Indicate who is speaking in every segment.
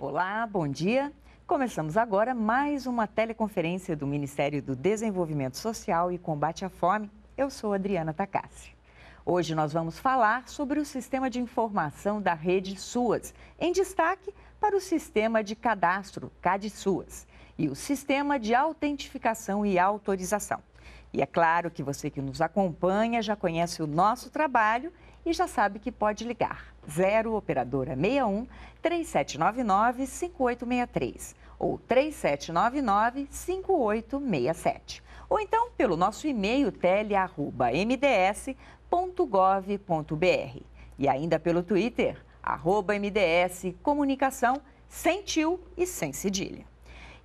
Speaker 1: Olá, bom dia. Começamos agora mais uma teleconferência do Ministério do Desenvolvimento Social e Combate à Fome. Eu sou Adriana Tacassi. Hoje nós vamos falar sobre o sistema de informação da Rede Suas, em destaque para o sistema de cadastro CadSuas e o sistema de autentificação e autorização. E é claro que você que nos acompanha já conhece o nosso trabalho e já sabe que pode ligar 0 operadora 61 3799 5863 ou 3799 5867 ou então pelo nosso e-mail tele@mds gov.br E ainda pelo Twitter, arroba MDS Comunicação, sem tio e sem cedilha.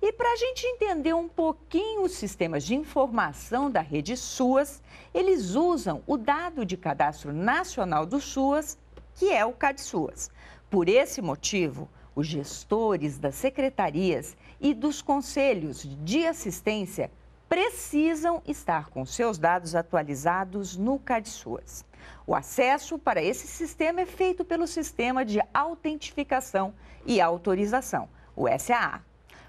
Speaker 1: E para a gente entender um pouquinho os sistemas de informação da rede SUAS, eles usam o dado de cadastro nacional do SUAS, que é o CadSUAS. Por esse motivo, os gestores das secretarias e dos conselhos de assistência precisam estar com seus dados atualizados no CadSUAS. O acesso para esse sistema é feito pelo Sistema de Autentificação e Autorização, o SAA.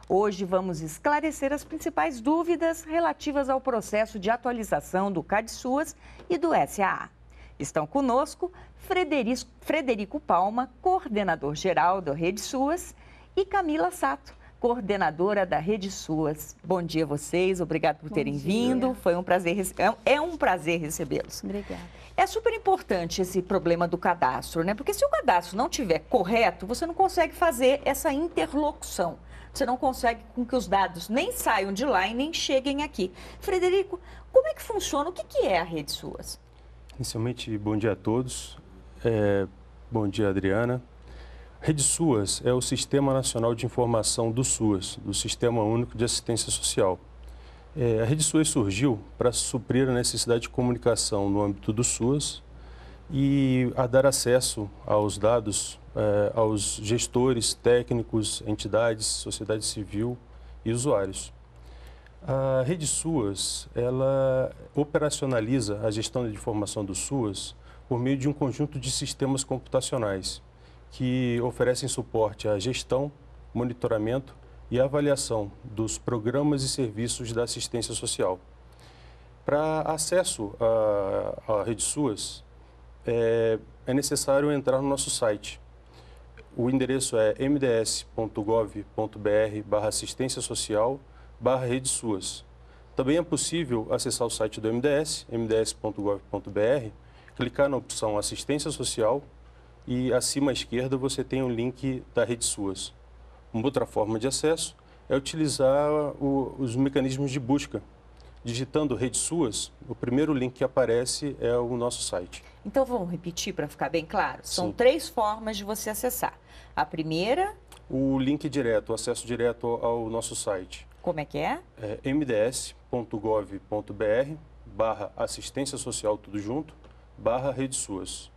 Speaker 1: Hoje vamos esclarecer as principais dúvidas relativas ao processo de atualização do CadSUAS e do SAA. Estão conosco Frederico Palma, coordenador geral da Rede Suas, e Camila Sato, coordenadora da Rede Suas. Bom dia a vocês, obrigado por Bom terem dia. vindo. Foi um prazer, é, é um prazer recebê-los. Obrigada. É super importante esse problema do cadastro, né? Porque se o cadastro não tiver correto, você não consegue fazer essa interlocução. Você não consegue com que os dados nem saiam de lá e nem cheguem aqui. Frederico, como é que funciona? O que, que é a Rede Suas?
Speaker 2: Inicialmente, bom dia a todos. É, bom dia, Adriana. Rede SUAS é o Sistema Nacional de Informação do SUAS, do Sistema Único de Assistência Social. É, a Rede SUAS surgiu para suprir a necessidade de comunicação no âmbito do SUAS e a dar acesso aos dados é, aos gestores, técnicos, entidades, sociedade civil e usuários. A Rede SUAS ela operacionaliza a gestão de informação do SUAS por meio de um conjunto de sistemas computacionais que oferecem suporte à gestão, monitoramento e avaliação dos programas e serviços da assistência social. Para acesso à, à rede SUAS, é, é necessário entrar no nosso site. O endereço é mds.gov.br barra assistência social barra SUAS. Também é possível acessar o site do MDS, mds.gov.br, clicar na opção assistência social e acima à esquerda você tem o link da rede SUAS. Uma outra forma de acesso é utilizar o, os mecanismos de busca. Digitando rede SUAS, o primeiro link que aparece é o nosso site. Então
Speaker 1: vamos repetir para ficar bem claro. São Sim. três formas de você acessar. A primeira.
Speaker 2: O link direto, o acesso direto ao nosso site. Como é que é? é mds.gov.br barra assistência social tudo junto, barra rede suas.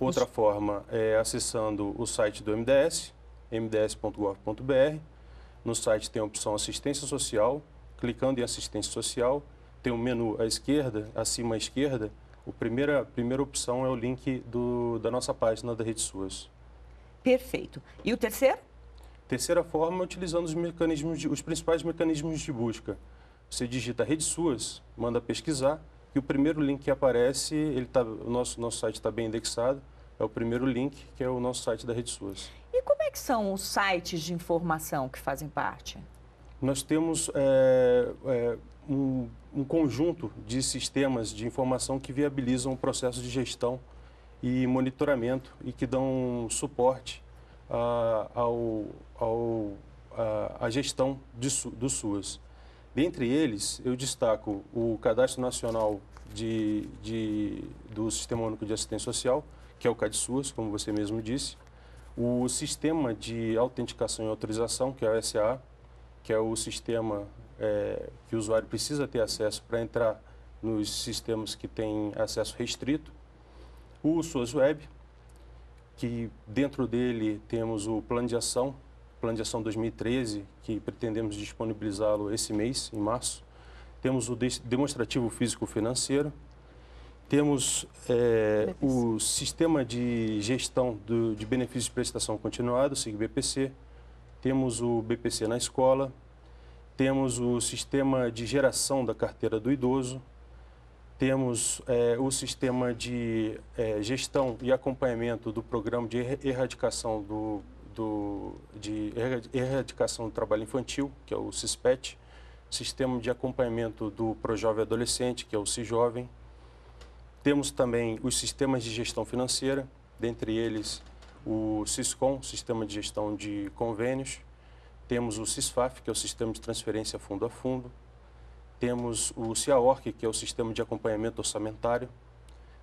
Speaker 2: Outra Isso. forma é acessando o site do MDS, mds.gov.br. No site tem a opção assistência social. Clicando em assistência social, tem um menu à esquerda, acima à esquerda. A primeira, a primeira opção é o link do, da nossa página da Rede Suas. Perfeito. E o terceiro? Terceira forma é utilizando os, mecanismos de, os principais mecanismos de busca. Você digita Rede Suas, manda pesquisar, que o primeiro link que aparece, ele tá, o nosso, nosso site está bem indexado, é o primeiro link, que é o nosso site da Rede Suas. E
Speaker 1: como é que são os sites de informação que fazem parte?
Speaker 2: Nós temos é, é, um, um, conjunto de sistemas de informação que viabilizam o processo de gestão e monitoramento e que dão suporte ah, ah, à a, a, a, gestão de, do SUAS. Dentre eles, eu destaco o Cadastro Nacional de, de, do Sistema Único de Assistência Social, que é o CADSUAS, como você mesmo disse, o Sistema de Autenticação e Autorização, que é o SA, que é o sistema é, que o usuário precisa ter acesso para entrar nos sistemas que têm acesso restrito, o SOAS Web, que dentro dele temos o plano de ação plano de ação 2013, que pretendemos disponibilizá-lo esse mês, em março. Temos o demonstrativo físico-financeiro. Temos é, o sistema de gestão do, de benefícios de prestação continuada, o SIG-BPC. Temos o BPC na escola. Temos o sistema de geração da carteira do idoso. Temos é, o sistema de é, gestão e acompanhamento do programa de erradicação do do, de Erradicação do Trabalho Infantil, que é o CISPET, Sistema de Acompanhamento do Projovem Adolescente, que é o CIJovem. Temos também os sistemas de gestão financeira, dentre eles o SISCOM, Sistema de Gestão de Convênios. Temos o SISFAF, que é o Sistema de Transferência Fundo a Fundo. Temos o CIAORC, que é o Sistema de Acompanhamento Orçamentário.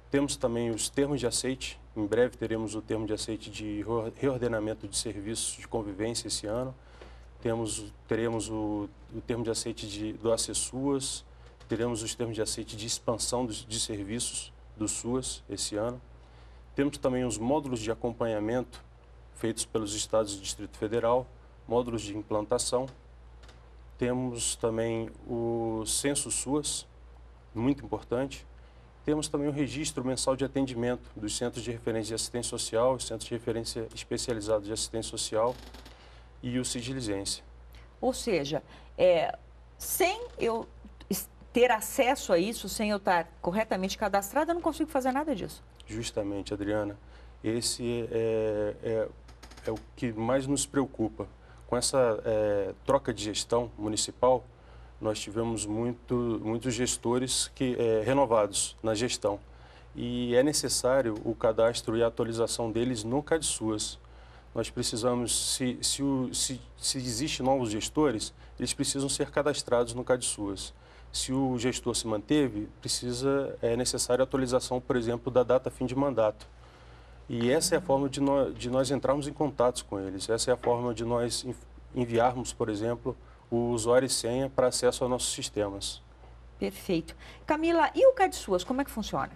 Speaker 2: Temos também os termos de aceite. Em breve teremos o termo de aceite de reordenamento de serviços de convivência esse ano. Temos, teremos o, o termo de aceite de, do suas teremos os termos de aceite de expansão de serviços do SUAS esse ano. Temos também os módulos de acompanhamento feitos pelos estados e Distrito Federal, módulos de implantação. Temos também o censo SUAS, muito importante. Temos também o registro mensal de atendimento dos centros de referência de assistência social, os centros de referência especializados de assistência social e o Sigilizense.
Speaker 1: Ou seja, é, sem eu ter acesso a isso, sem eu estar corretamente cadastrada, eu não consigo fazer nada disso.
Speaker 2: Justamente, Adriana. Esse é, é, é o que mais nos preocupa. Com essa é, troca de gestão municipal, nós tivemos muito, muitos gestores que é, renovados na gestão. E é necessário o cadastro e a atualização deles no CadSUAS. Nós precisamos, se, se, se, se existem novos gestores, eles precisam ser cadastrados no CadSUAS. Se o gestor se manteve, precisa, é necessária a atualização, por exemplo, da data fim de mandato. E essa é a forma de nós, de nós entrarmos em contato com eles, essa é a forma de nós enviarmos, por exemplo, o usuário e senha para acesso aos nossos sistemas.
Speaker 1: Perfeito. Camila, e o CadSUAS, como é que funciona?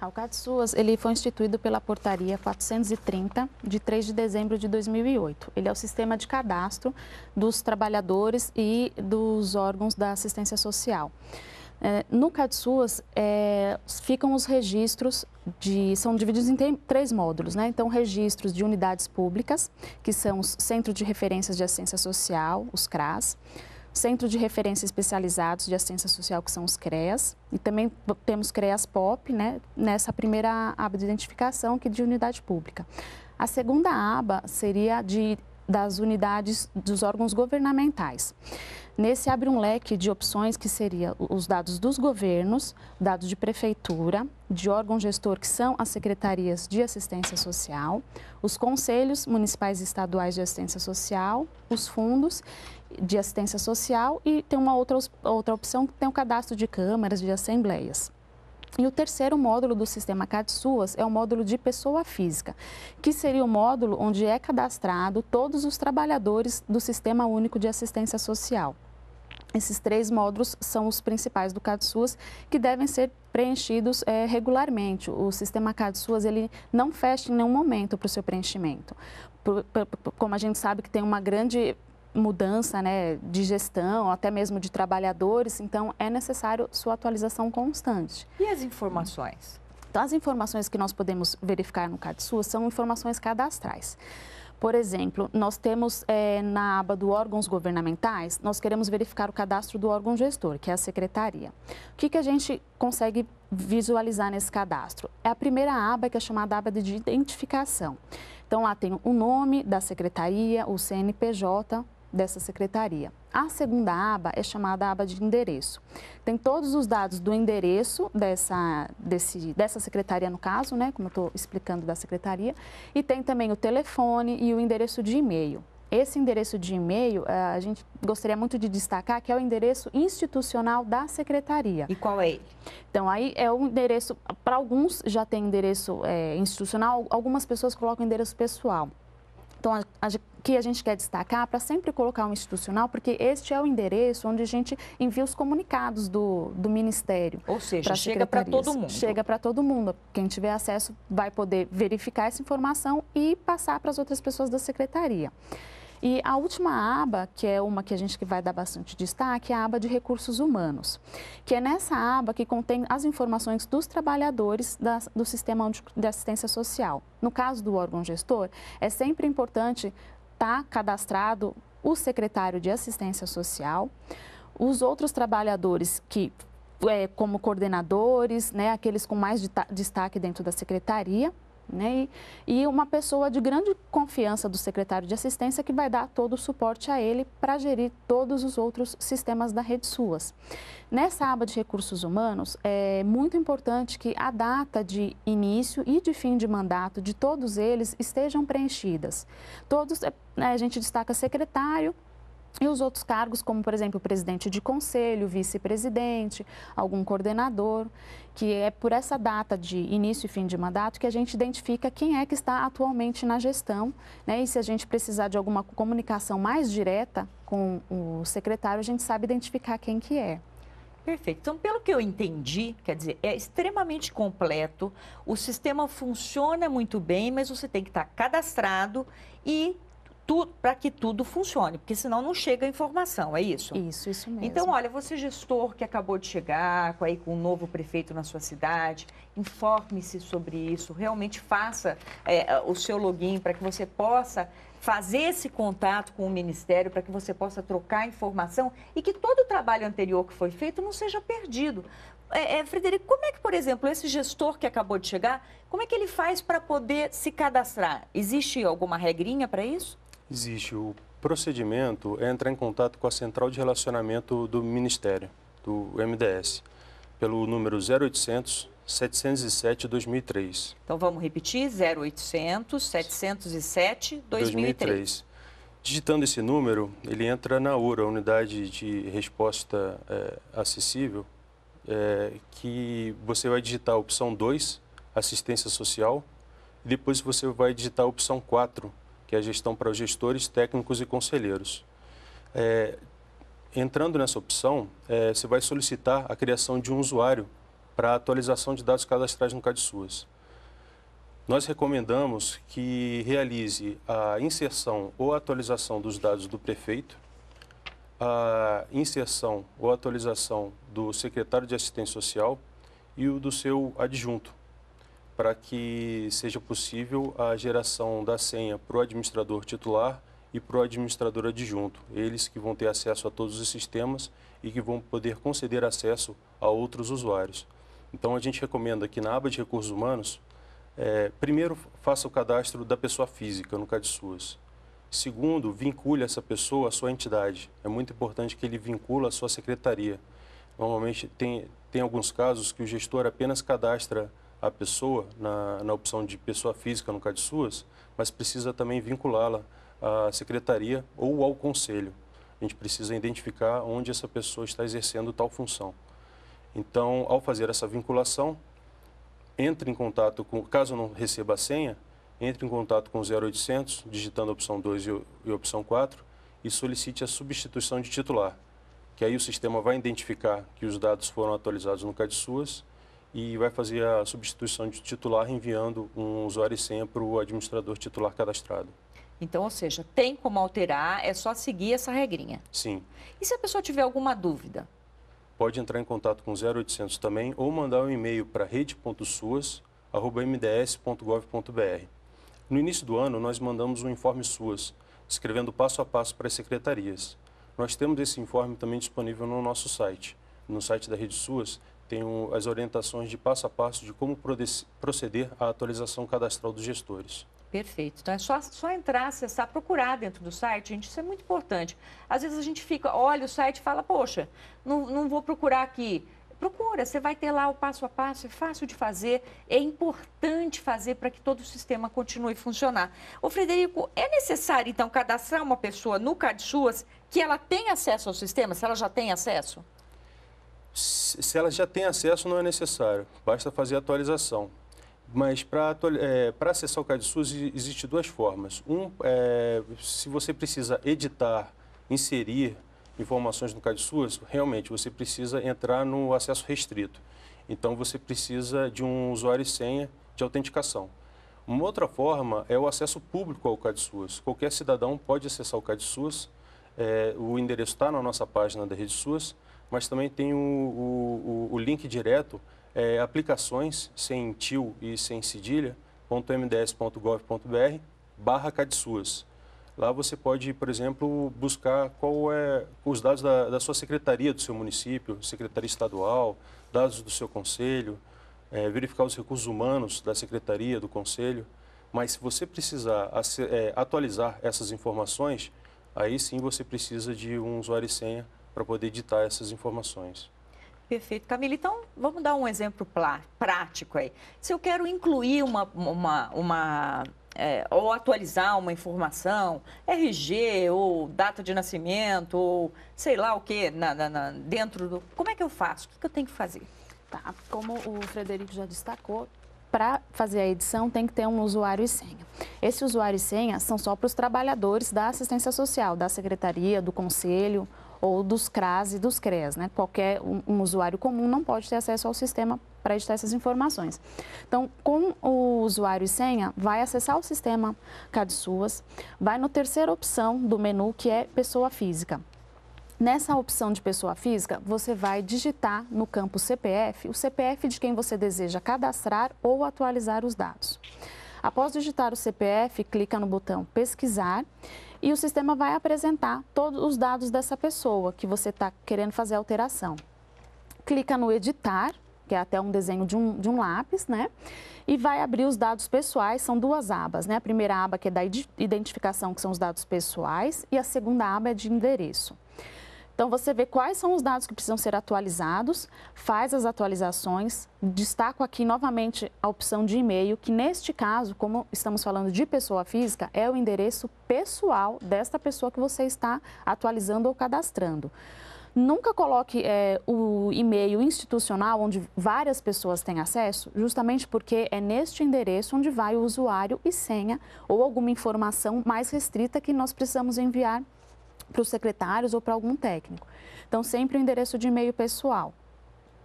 Speaker 1: Ah, o
Speaker 3: CadSUAS ele foi instituído pela Portaria 430, de 3 de dezembro de 2008. Ele é o sistema de cadastro dos trabalhadores e dos órgãos da assistência social. É, no CadSuas é, ficam os registros de, são divididos em três módulos, né? Então, registros de unidades públicas, que são os Centros de Referências de Assistência Social, os CRAS, Centro de Referência Especializados de Assistência Social, que são os CREAS, e também temos CREAS POP, né? Nessa primeira aba de identificação, que é de unidade pública. A segunda aba seria de, das unidades dos órgãos governamentais. Nesse abre um leque de opções que seria os dados dos governos, dados de prefeitura, de órgão gestor que são as secretarias de assistência social, os conselhos municipais e estaduais de assistência social, os fundos de assistência social e tem uma outra, outra opção que tem o cadastro de câmaras, de assembleias. E o terceiro módulo do sistema CadSuas é o módulo de pessoa física, que seria o módulo onde é cadastrado todos os trabalhadores do Sistema Único de Assistência Social. Esses três módulos são os principais do CadSUS que devem ser preenchidos é, regularmente. O sistema CadSUS ele não fecha em nenhum momento para o seu preenchimento. Por, por, por, como a gente sabe que tem uma grande mudança né, de gestão, até mesmo de trabalhadores, então é necessário sua atualização constante. E as informações? Então, as informações que nós podemos verificar no CadSUS são informações cadastrais. Por exemplo, nós temos é, na aba do órgãos governamentais, nós queremos verificar o cadastro do órgão gestor, que é a secretaria. O que, que a gente consegue visualizar nesse cadastro? É a primeira aba, que é chamada aba de identificação. Então, lá tem o nome da secretaria, o CNPJ, dessa secretaria. A segunda aba é chamada aba de endereço. Tem todos os dados do endereço dessa, desse, dessa secretaria, no caso, né, como eu estou explicando da secretaria, e tem também o telefone e o endereço de e-mail. Esse endereço de e-mail, eh, a gente gostaria muito de destacar que é o endereço institucional da secretaria. E qual é ele? Então, aí é o endereço, para alguns já tem endereço é, institucional, algumas pessoas colocam endereço pessoal. Então, a, a, que a gente quer destacar para sempre colocar o um institucional, porque este é o endereço onde a gente envia os comunicados do, do Ministério. Ou seja, chega para todo mundo. Chega para todo mundo. Quem tiver acesso vai poder verificar essa informação e passar para as outras pessoas da secretaria. E a última aba, que é uma que a gente que vai dar bastante destaque, é a aba de recursos humanos, que é nessa aba que contém as informações dos trabalhadores da, do sistema de assistência social. No caso do órgão gestor, é sempre importante estar tá cadastrado o secretário de assistência social, os outros trabalhadores que é, como coordenadores, né, aqueles com mais destaque dentro da secretaria né? E, e uma pessoa de grande confiança do secretário de assistência que vai dar todo o suporte a ele para gerir todos os outros sistemas da rede SUAS. Nessa aba de recursos humanos, é muito importante que a data de início e de fim de mandato de todos eles estejam preenchidas. Todos, é, a gente destaca secretário, e os outros cargos, como por exemplo presidente de conselho, vice-presidente, algum coordenador, que é por essa data de início e fim de mandato que a gente identifica quem é que está atualmente na gestão, né? E se a gente precisar de alguma comunicação mais direta com o secretário, a gente sabe identificar quem que é.
Speaker 1: Perfeito. Então, pelo que eu entendi, quer dizer, é extremamente completo, o sistema funciona muito bem, mas você tem que estar cadastrado e tu, para que tudo funcione, porque senão não chega a informação, é isso? Isso, isso mesmo. Então, olha, você gestor que acabou de chegar, aí com um novo prefeito na sua cidade, informe-se sobre isso, realmente faça é, o seu login para que você possa fazer esse contato com o Ministério para que você possa trocar informação e que todo o trabalho anterior que foi feito não seja perdido. É, é, Frederico, como é que, por exemplo, esse gestor que acabou de chegar, como é que ele faz para poder se cadastrar? Existe alguma regrinha para isso?
Speaker 2: Existe. O procedimento é entrar em contato com a central de relacionamento do Ministério, do MDS, pelo número 0800 707 2003.
Speaker 1: Então vamos repetir: 0800 707 2003.
Speaker 2: 2003. Digitando esse número, ele entra na URA, Unidade de Resposta é, Acessível, é, que você vai digitar a opção 2, Assistência Social, e depois você vai digitar a opção 4, que é a gestão para os gestores, técnicos e conselheiros. É, entrando nessa opção, é, você vai solicitar a criação de um usuário para atualização de dados cadastrais no CadSuas Nós recomendamos que realize a inserção ou atualização dos dados do prefeito, a inserção ou atualização do secretário de assistência social e o do seu adjunto, para que seja possível a geração da senha para o administrador titular e para o administrador adjunto. Eles que vão ter acesso a todos os sistemas e que vão poder conceder acesso a outros usuários. Então, a gente recomenda que na aba de recursos humanos, é, primeiro, faça o cadastro da pessoa física no CadSUS. Segundo, vincule essa pessoa à sua entidade. É muito importante que ele vincule à sua secretaria. Normalmente, tem, tem alguns casos que o gestor apenas cadastra a pessoa na, na opção de pessoa física no CadSUAS, mas precisa também vinculá-la à secretaria ou ao conselho. A gente precisa identificar onde essa pessoa está exercendo tal função. Então, ao fazer essa vinculação, entre em contato com, caso não receba a senha, entre em contato com o 0800, digitando a opção 2 e, e a opção 4, e solicite a substituição de titular, que aí o sistema vai identificar que os dados foram atualizados no CadSUAS e vai fazer a substituição de titular enviando um usuário e senha para o administrador titular cadastrado.
Speaker 1: Então, ou seja, tem como alterar, é só seguir essa regrinha. Sim. E se a pessoa tiver alguma dúvida?
Speaker 2: Pode entrar em contato com 0800 também ou mandar um e-mail para rede.suas@mds.gov.br. No início do ano, nós mandamos um informe SUAS, escrevendo passo a passo para as secretarias. Nós temos esse informe também disponível no nosso site. No site da Rede SUAS, tenho as orientações de passo a passo de como proceder à atualização cadastral dos gestores.
Speaker 1: Perfeito. Então é só, só entrar, acessar, procurar dentro do site, gente, isso é muito importante. Às vezes a gente fica, olha o site e fala, poxa, não, não vou procurar aqui. Procura, você vai ter lá o passo a passo, é fácil de fazer, é importante fazer para que todo o sistema continue a funcionar. Ô Frederico, é necessário então cadastrar uma pessoa no CadSUAS que ela tenha acesso ao sistema, se ela já tem acesso?
Speaker 2: se ela já tem acesso, não é necessário, basta fazer a atualização. Mas para é, acessar o CadSUS existe duas formas. Um, é, se você precisa editar, inserir informações no CadSUS, realmente você precisa entrar no acesso restrito. Então você precisa de um usuário e senha de autenticação. Uma outra forma é o acesso público ao CadSUS. Qualquer cidadão pode acessar o CadSUS, é, o endereço está na nossa página da Rede SUS mas também tem o, o, o link direto é, aplicações sem til e sem cedilha, .mds.gov.br barra Cadsuas. Lá você pode, por exemplo, buscar qual é os dados da, da, sua secretaria do seu município, secretaria estadual, dados do seu conselho, é, verificar os recursos humanos da secretaria, do conselho. Mas se você precisar é, atualizar essas informações, aí sim você precisa de um usuário e senha para poder editar essas informações.
Speaker 1: Perfeito. Camila, então vamos dar um exemplo prático aí. Se eu quero incluir uma, uma, uma é, ou atualizar uma informação, RG ou data de nascimento ou sei lá o que, na, na, na, dentro do... Como é que eu
Speaker 3: faço? O que, que eu tenho que fazer? Tá, como o Frederico já destacou, para fazer a edição tem que ter um usuário e senha. Esse usuário e senha são só para os trabalhadores da assistência social, da secretaria, do conselho ou dos CRAS e dos CREAS. Né? Qualquer um, um usuário comum não pode ter acesso ao sistema para editar essas informações. Então, com o usuário e senha, vai acessar o sistema CadSuas, vai no terceira opção do menu, que é pessoa física. Nessa opção de pessoa física, você vai digitar no campo CPF o CPF de quem você deseja cadastrar ou atualizar os dados. Após digitar o CPF, clica no botão Pesquisar e o sistema vai apresentar todos os dados dessa pessoa que você está querendo fazer a alteração. Clica no editar, que é até um desenho de um, de um lápis, né? E vai abrir os dados pessoais, são duas abas, né? A primeira aba que é da identificação, que são os dados pessoais, e a segunda aba é de endereço. Então, você vê quais são os dados que precisam ser atualizados, faz as atualizações. Destaco aqui novamente a opção de e-mail, que neste caso, como estamos falando de pessoa física, é o endereço pessoal desta pessoa que você está atualizando ou cadastrando. Nunca coloque é, o e-mail institucional onde várias pessoas têm acesso, justamente porque é neste endereço onde vai o usuário e senha ou alguma informação mais restrita que nós precisamos enviar para os secretários ou para algum técnico. Então, sempre o endereço de e-mail pessoal.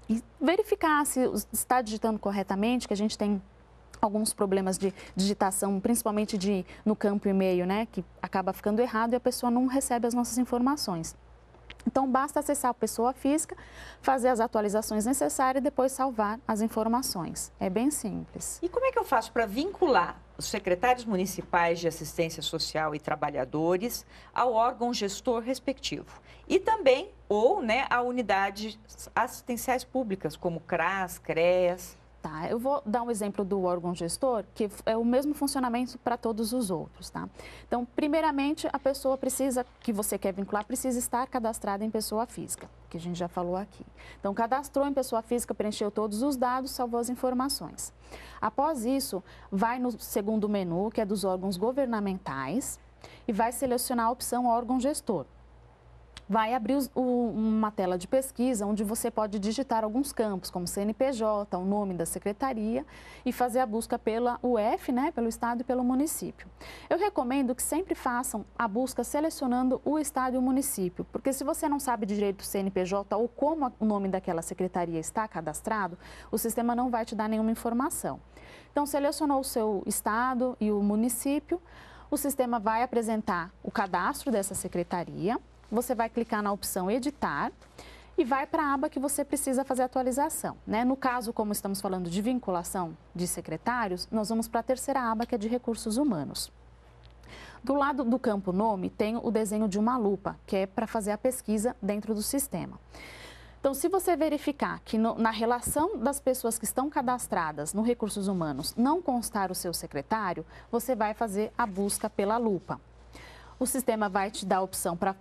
Speaker 3: E verificar se está digitando corretamente, que a gente tem alguns problemas de digitação, principalmente de no campo e-mail, né, que acaba ficando errado e a pessoa não recebe as nossas informações. Então basta acessar a pessoa física, fazer as atualizações necessárias e depois salvar as informações. É bem simples. E
Speaker 1: como é que eu faço para vincular os secretários municipais de assistência social e trabalhadores ao órgão gestor respectivo e também ou né, a unidades
Speaker 3: assistenciais públicas como CRAS, CREAS, Tá, eu vou dar um exemplo do órgão gestor, que é o mesmo funcionamento para todos os outros, tá? Então, primeiramente, a pessoa precisa, que você quer vincular, precisa estar cadastrada em pessoa física, que a gente já falou aqui. Então, cadastrou em pessoa física, preencheu todos os dados, salvou as informações. Após isso, vai no segundo menu, que é dos órgãos governamentais, e vai selecionar a opção órgão gestor vai abrir o, uma tela de pesquisa onde você pode digitar alguns campos, como CNPJ, o nome da secretaria e fazer a busca pela UF, né, pelo estado e pelo município. Eu recomendo que sempre façam a busca selecionando o estado e o município, porque se você não sabe direito o CNPJ ou como o nome daquela secretaria está cadastrado, o sistema não vai te dar nenhuma informação. Então, selecionou o seu estado e o município, o sistema vai apresentar o cadastro dessa secretaria, você vai clicar na opção editar e vai para a aba que você precisa fazer atualização. Né? No caso, como estamos falando de vinculação de secretários, nós vamos para a terceira aba, que é de recursos humanos. Do lado do campo nome, tem o desenho de uma lupa, que é para fazer a pesquisa dentro do sistema. Então, se você verificar que no, na relação das pessoas que estão cadastradas no Recursos Humanos não constar o seu secretário, você vai fazer a busca pela lupa. O sistema vai te dar a opção para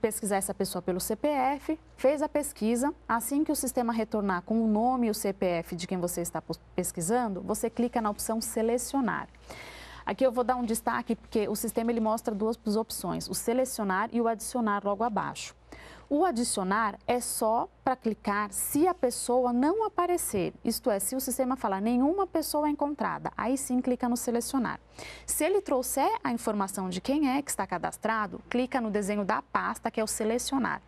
Speaker 3: pesquisar essa pessoa pelo CPF, fez a pesquisa, assim que o sistema retornar com o nome e o CPF de quem você está pesquisando, você clica na opção selecionar. Aqui eu vou dar um destaque porque o sistema ele mostra duas opções, o selecionar e o adicionar logo abaixo. O adicionar é só para clicar se a pessoa não aparecer, isto é, se o sistema falar nenhuma pessoa é encontrada, aí sim clica no selecionar. Se ele trouxer a informação de quem é que está cadastrado, clica no desenho da pasta que é o selecionar.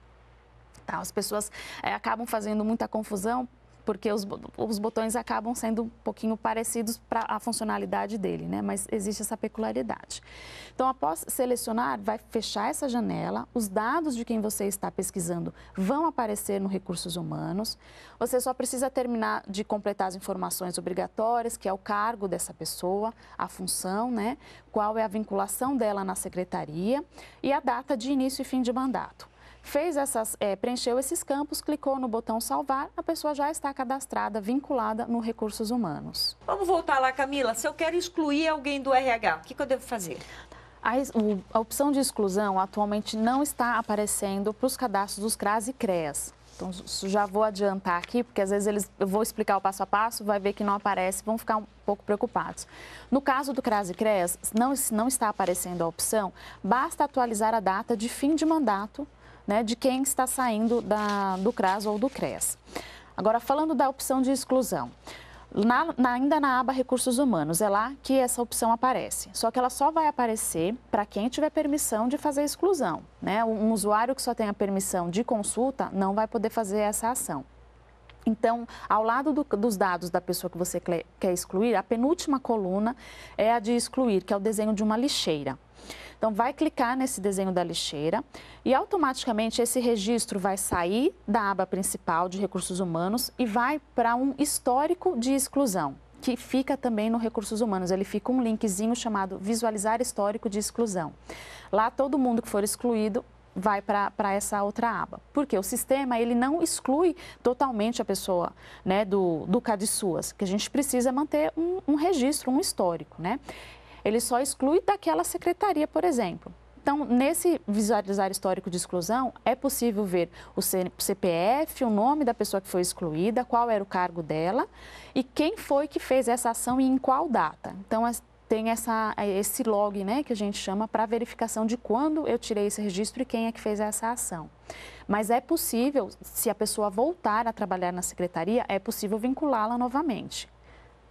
Speaker 3: Tá, as pessoas é, acabam fazendo muita confusão porque os, os botões acabam sendo um pouquinho parecidos para a funcionalidade dele, né? Mas existe essa peculiaridade. Então, após selecionar, vai fechar essa janela, os dados de quem você está pesquisando vão aparecer no Recursos Humanos. Você só precisa terminar de completar as informações obrigatórias, que é o cargo dessa pessoa, a função, né? Qual é a vinculação dela na secretaria e a data de início e fim de mandato fez essas, é, preencheu esses campos, clicou no botão salvar, a pessoa já está cadastrada, vinculada no Recursos Humanos.
Speaker 1: Vamos voltar lá, Camila. Se eu quero excluir alguém do RH, o que, que eu devo fazer?
Speaker 3: A, a opção de exclusão atualmente não está aparecendo para os cadastros dos CRAS e CREAS. Então, já vou adiantar aqui, porque às vezes eles, eu vou explicar o passo a passo, vai ver que não aparece, vão ficar um pouco preocupados. No caso do CRAS e CREAS, não, não está aparecendo a opção, basta atualizar a data de fim de mandato né, de quem está saindo da, do CRAS ou do CRES. Agora, falando da opção de exclusão. Na, na, ainda na aba Recursos Humanos, é lá que essa opção aparece. Só que ela só vai aparecer para quem tiver permissão de fazer exclusão. Né? Um, um usuário que só tenha permissão de consulta não vai poder fazer essa ação. Então, ao lado do, dos dados da pessoa que você quer excluir, a penúltima coluna é a de excluir, que é o desenho de uma lixeira. Então, vai clicar nesse desenho da lixeira e automaticamente esse registro vai sair da aba principal de recursos humanos e vai para um histórico de exclusão que fica também no Recursos Humanos. Ele fica um linkzinho chamado Visualizar Histórico de Exclusão. Lá, todo mundo que for excluído vai para essa outra aba. Porque o sistema, ele não exclui totalmente a pessoa né, do, do CADSUAS, que a gente precisa manter um, um registro, um histórico, né? ele só exclui daquela secretaria, por exemplo. Então, nesse visualizar histórico de exclusão, é possível ver o CPF, o nome da pessoa que foi excluída, qual era o cargo dela e quem foi que fez essa ação e em qual data. Então, tem essa, é, esse log né, que a gente chama para verificação de quando eu tirei esse registro e quem é que fez essa ação. Mas é possível, se a pessoa voltar a trabalhar na secretaria, é possível vinculá-la novamente.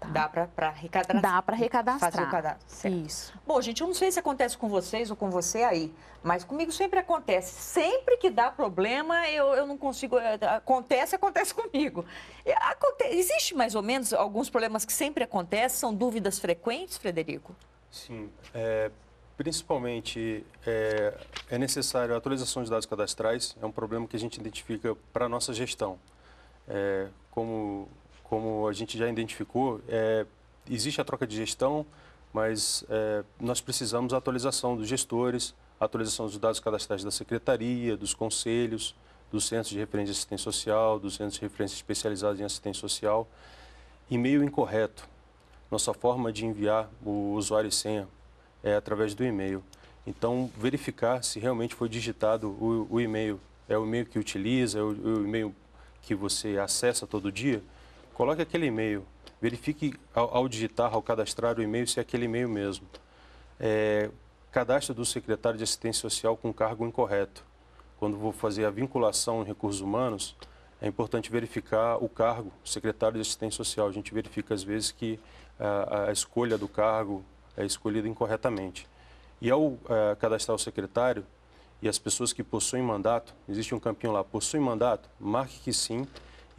Speaker 1: Tá. Dá para arrecadar.
Speaker 3: Dá para arrecadar. Fazer o cadastro.
Speaker 1: Certo. Isso. Bom, gente, eu não sei se acontece com vocês ou com você aí, mas comigo sempre acontece. Sempre que dá problema, eu, eu não consigo. Eh, eh, acontece, acontece comigo. Aconte... Existe mais ou menos alguns problemas que sempre acontecem? São dúvidas frequentes, Frederico?
Speaker 2: Sim. É, principalmente, é, é necessário a atualização de dados cadastrais. É um problema que a gente identifica para a nossa gestão. É, como como a gente já identificou, é, existe a troca de gestão, mas é, nós precisamos da atualização dos gestores, atualização dos dados cadastrais da secretaria, dos conselhos, dos centros de referência de assistência social, dos centros de referência especializados em assistência social. E-mail incorreto. Nossa forma de enviar o usuário e senha é através do e-mail. Então, verificar se realmente foi digitado o, o e-mail. É o e-mail que utiliza, é o, o e-mail que você acessa todo dia? coloque aquele e-mail. Verifique ao, ao, digitar, ao cadastrar o e-mail, se é aquele e-mail mesmo. É, cadastro do secretário de assistência social com cargo incorreto. Quando vou fazer a vinculação em recursos humanos, é importante verificar o cargo, secretário de assistência social. A gente verifica às vezes que a, a escolha do cargo é escolhida incorretamente. E ao a, é, cadastrar o secretário e as pessoas que possuem mandato, existe um campinho lá, possuem mandato? Marque que sim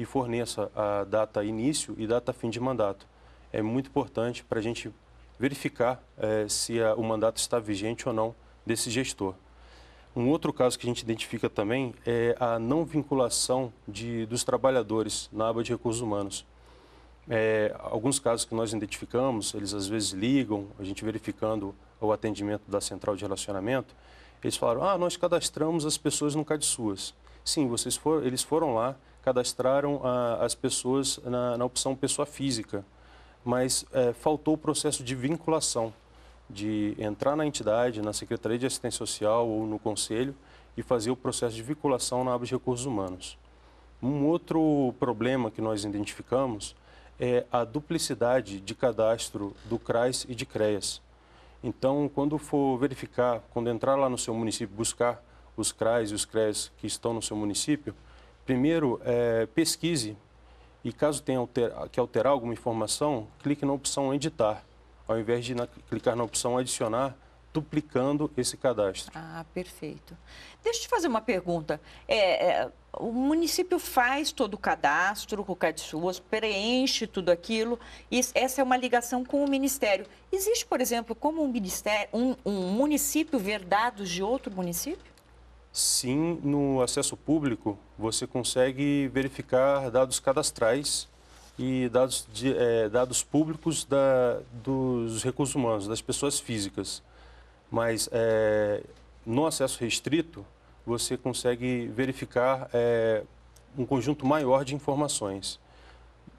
Speaker 2: e forneça a data início e data fim de mandato. É muito importante para a gente verificar eh, se a, o mandato está vigente ou não desse gestor. Um outro caso que a gente identifica também é a não vinculação de, dos trabalhadores na aba de recursos humanos. É, alguns casos que nós identificamos, eles às vezes ligam, a gente verificando o atendimento da central de relacionamento, eles falaram, ah, nós cadastramos as pessoas no Suas. Sim, vocês for, eles foram lá, cadastraram a, as pessoas na, na, opção pessoa física, mas é, faltou o processo de vinculação, de entrar na entidade, na Secretaria de Assistência Social ou no Conselho e fazer o processo de vinculação na aba de recursos humanos. Um outro problema que nós identificamos é a duplicidade de cadastro do CRAS e de CREAS. Então, quando for verificar, quando entrar lá no seu município, buscar os CRAs e os CREAs que estão no seu município, Primeiro, é, pesquise e caso tenha alter, que alterar alguma informação, clique na opção editar, ao invés de na, clicar na opção adicionar, duplicando esse cadastro.
Speaker 1: Ah, perfeito. Deixa eu te fazer uma pergunta. É, é, o município faz todo o cadastro com o suas, preenche tudo aquilo, e essa é uma ligação com o Ministério. Existe, por exemplo, como um, ministério, um, um município ver dados de outro município?
Speaker 2: Sim, no acesso público, você consegue verificar dados cadastrais e dados, de, é, dados públicos da, dos recursos humanos, das pessoas físicas. Mas é, no acesso restrito, você consegue verificar é, um conjunto maior de informações.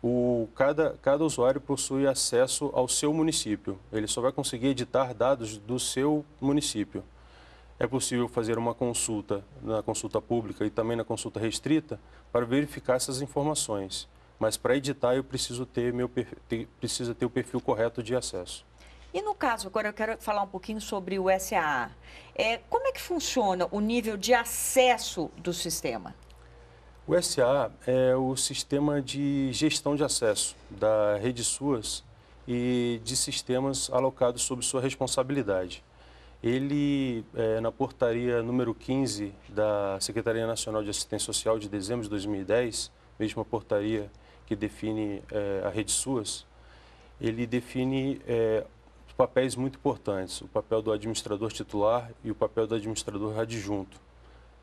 Speaker 2: O, cada, cada usuário possui acesso ao seu município. Ele só vai conseguir editar dados do seu município é possível fazer uma consulta na consulta pública e também na consulta restrita para verificar essas informações. Mas para editar eu preciso ter meu ter, precisa ter o perfil correto de acesso.
Speaker 1: E no caso, agora eu quero falar um pouquinho sobre o SAA. É, como é que funciona o nível de acesso do sistema?
Speaker 2: O SAA é o sistema de gestão de acesso da rede SUAS e de sistemas alocados sob sua responsabilidade ele, é, na portaria número 15 da Secretaria Nacional de Assistência Social de dezembro de 2010, mesma portaria que define é, a Rede SUAS, ele define é, papéis muito importantes, o papel do administrador titular e o papel do administrador adjunto,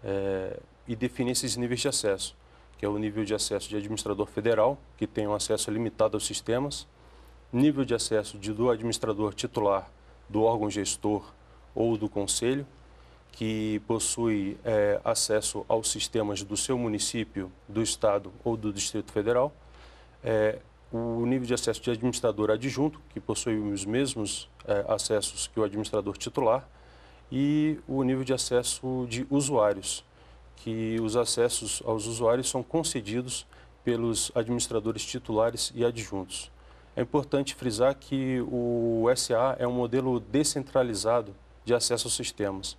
Speaker 2: é, e define esses níveis de acesso, que é o nível de acesso de administrador federal, que tem um acesso limitado aos sistemas, nível de acesso de, do administrador titular do órgão gestor ou do conselho, que possui é, acesso aos sistemas do seu município, do estado ou do Distrito Federal. É, o nível de acesso de administrador adjunto, que possui os mesmos é, acessos que o administrador titular, e o nível de acesso de usuários, que os acessos aos usuários são concedidos pelos administradores titulares e adjuntos. É importante frisar que o SA é um modelo descentralizado de acesso aos sistemas.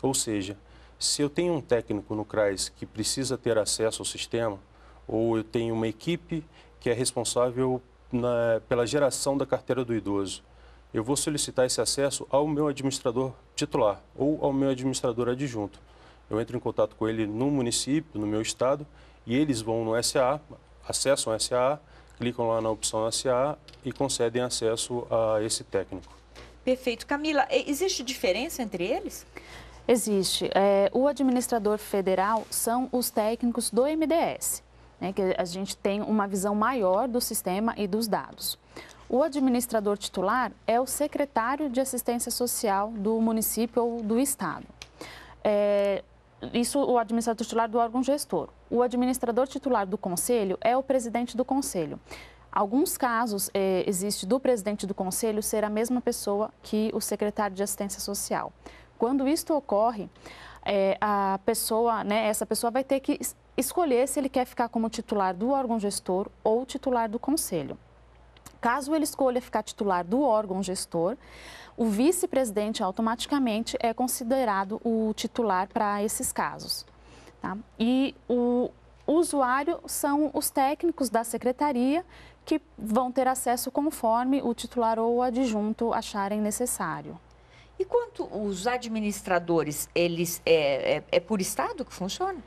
Speaker 2: Ou seja, se eu tenho um técnico no CRAS que precisa ter acesso ao sistema, ou eu tenho uma equipe que é responsável na, pela geração da carteira do idoso, eu vou solicitar esse acesso ao meu administrador titular ou ao meu administrador adjunto. Eu entro em contato com ele no município, no meu estado, e eles vão no SA, acessam o SA, clicam lá na opção SA e concedem acesso a esse técnico.
Speaker 3: Perfeito. Camila, existe diferença entre eles? Existe. É, o administrador federal são os técnicos do MDS, né, que a gente tem uma visão maior do sistema e dos dados. O administrador titular é o secretário de assistência social do município ou do estado. É, isso o administrador titular do órgão gestor. O administrador titular do conselho é o presidente do conselho. Alguns casos eh, existe do presidente do conselho ser a mesma pessoa que o secretário de assistência social. Quando isto ocorre, eh, a pessoa, né, essa pessoa vai ter que escolher se ele quer ficar como titular do órgão gestor ou titular do conselho. Caso ele escolha ficar titular do órgão gestor, o vice-presidente automaticamente é considerado o titular para esses casos. Tá? E o usuário são os técnicos da secretaria que vão ter acesso conforme o titular ou o adjunto acharem necessário.
Speaker 1: E quanto os administradores,
Speaker 3: eles é, é, é por estado que funciona?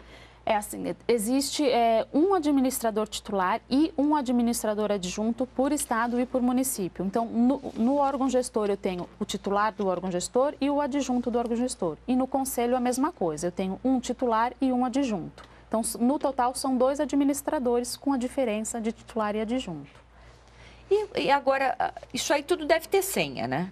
Speaker 3: É assim, existe é, um administrador titular e um administrador adjunto por estado e por município. Então, no, no, órgão gestor eu tenho o titular do órgão gestor e o adjunto do órgão gestor. E no conselho a mesma coisa, eu tenho um titular e um adjunto. Então, no total, são dois administradores com a diferença de titular e adjunto.
Speaker 1: E, e agora, ah, isso aí tudo
Speaker 3: deve ter senha, né?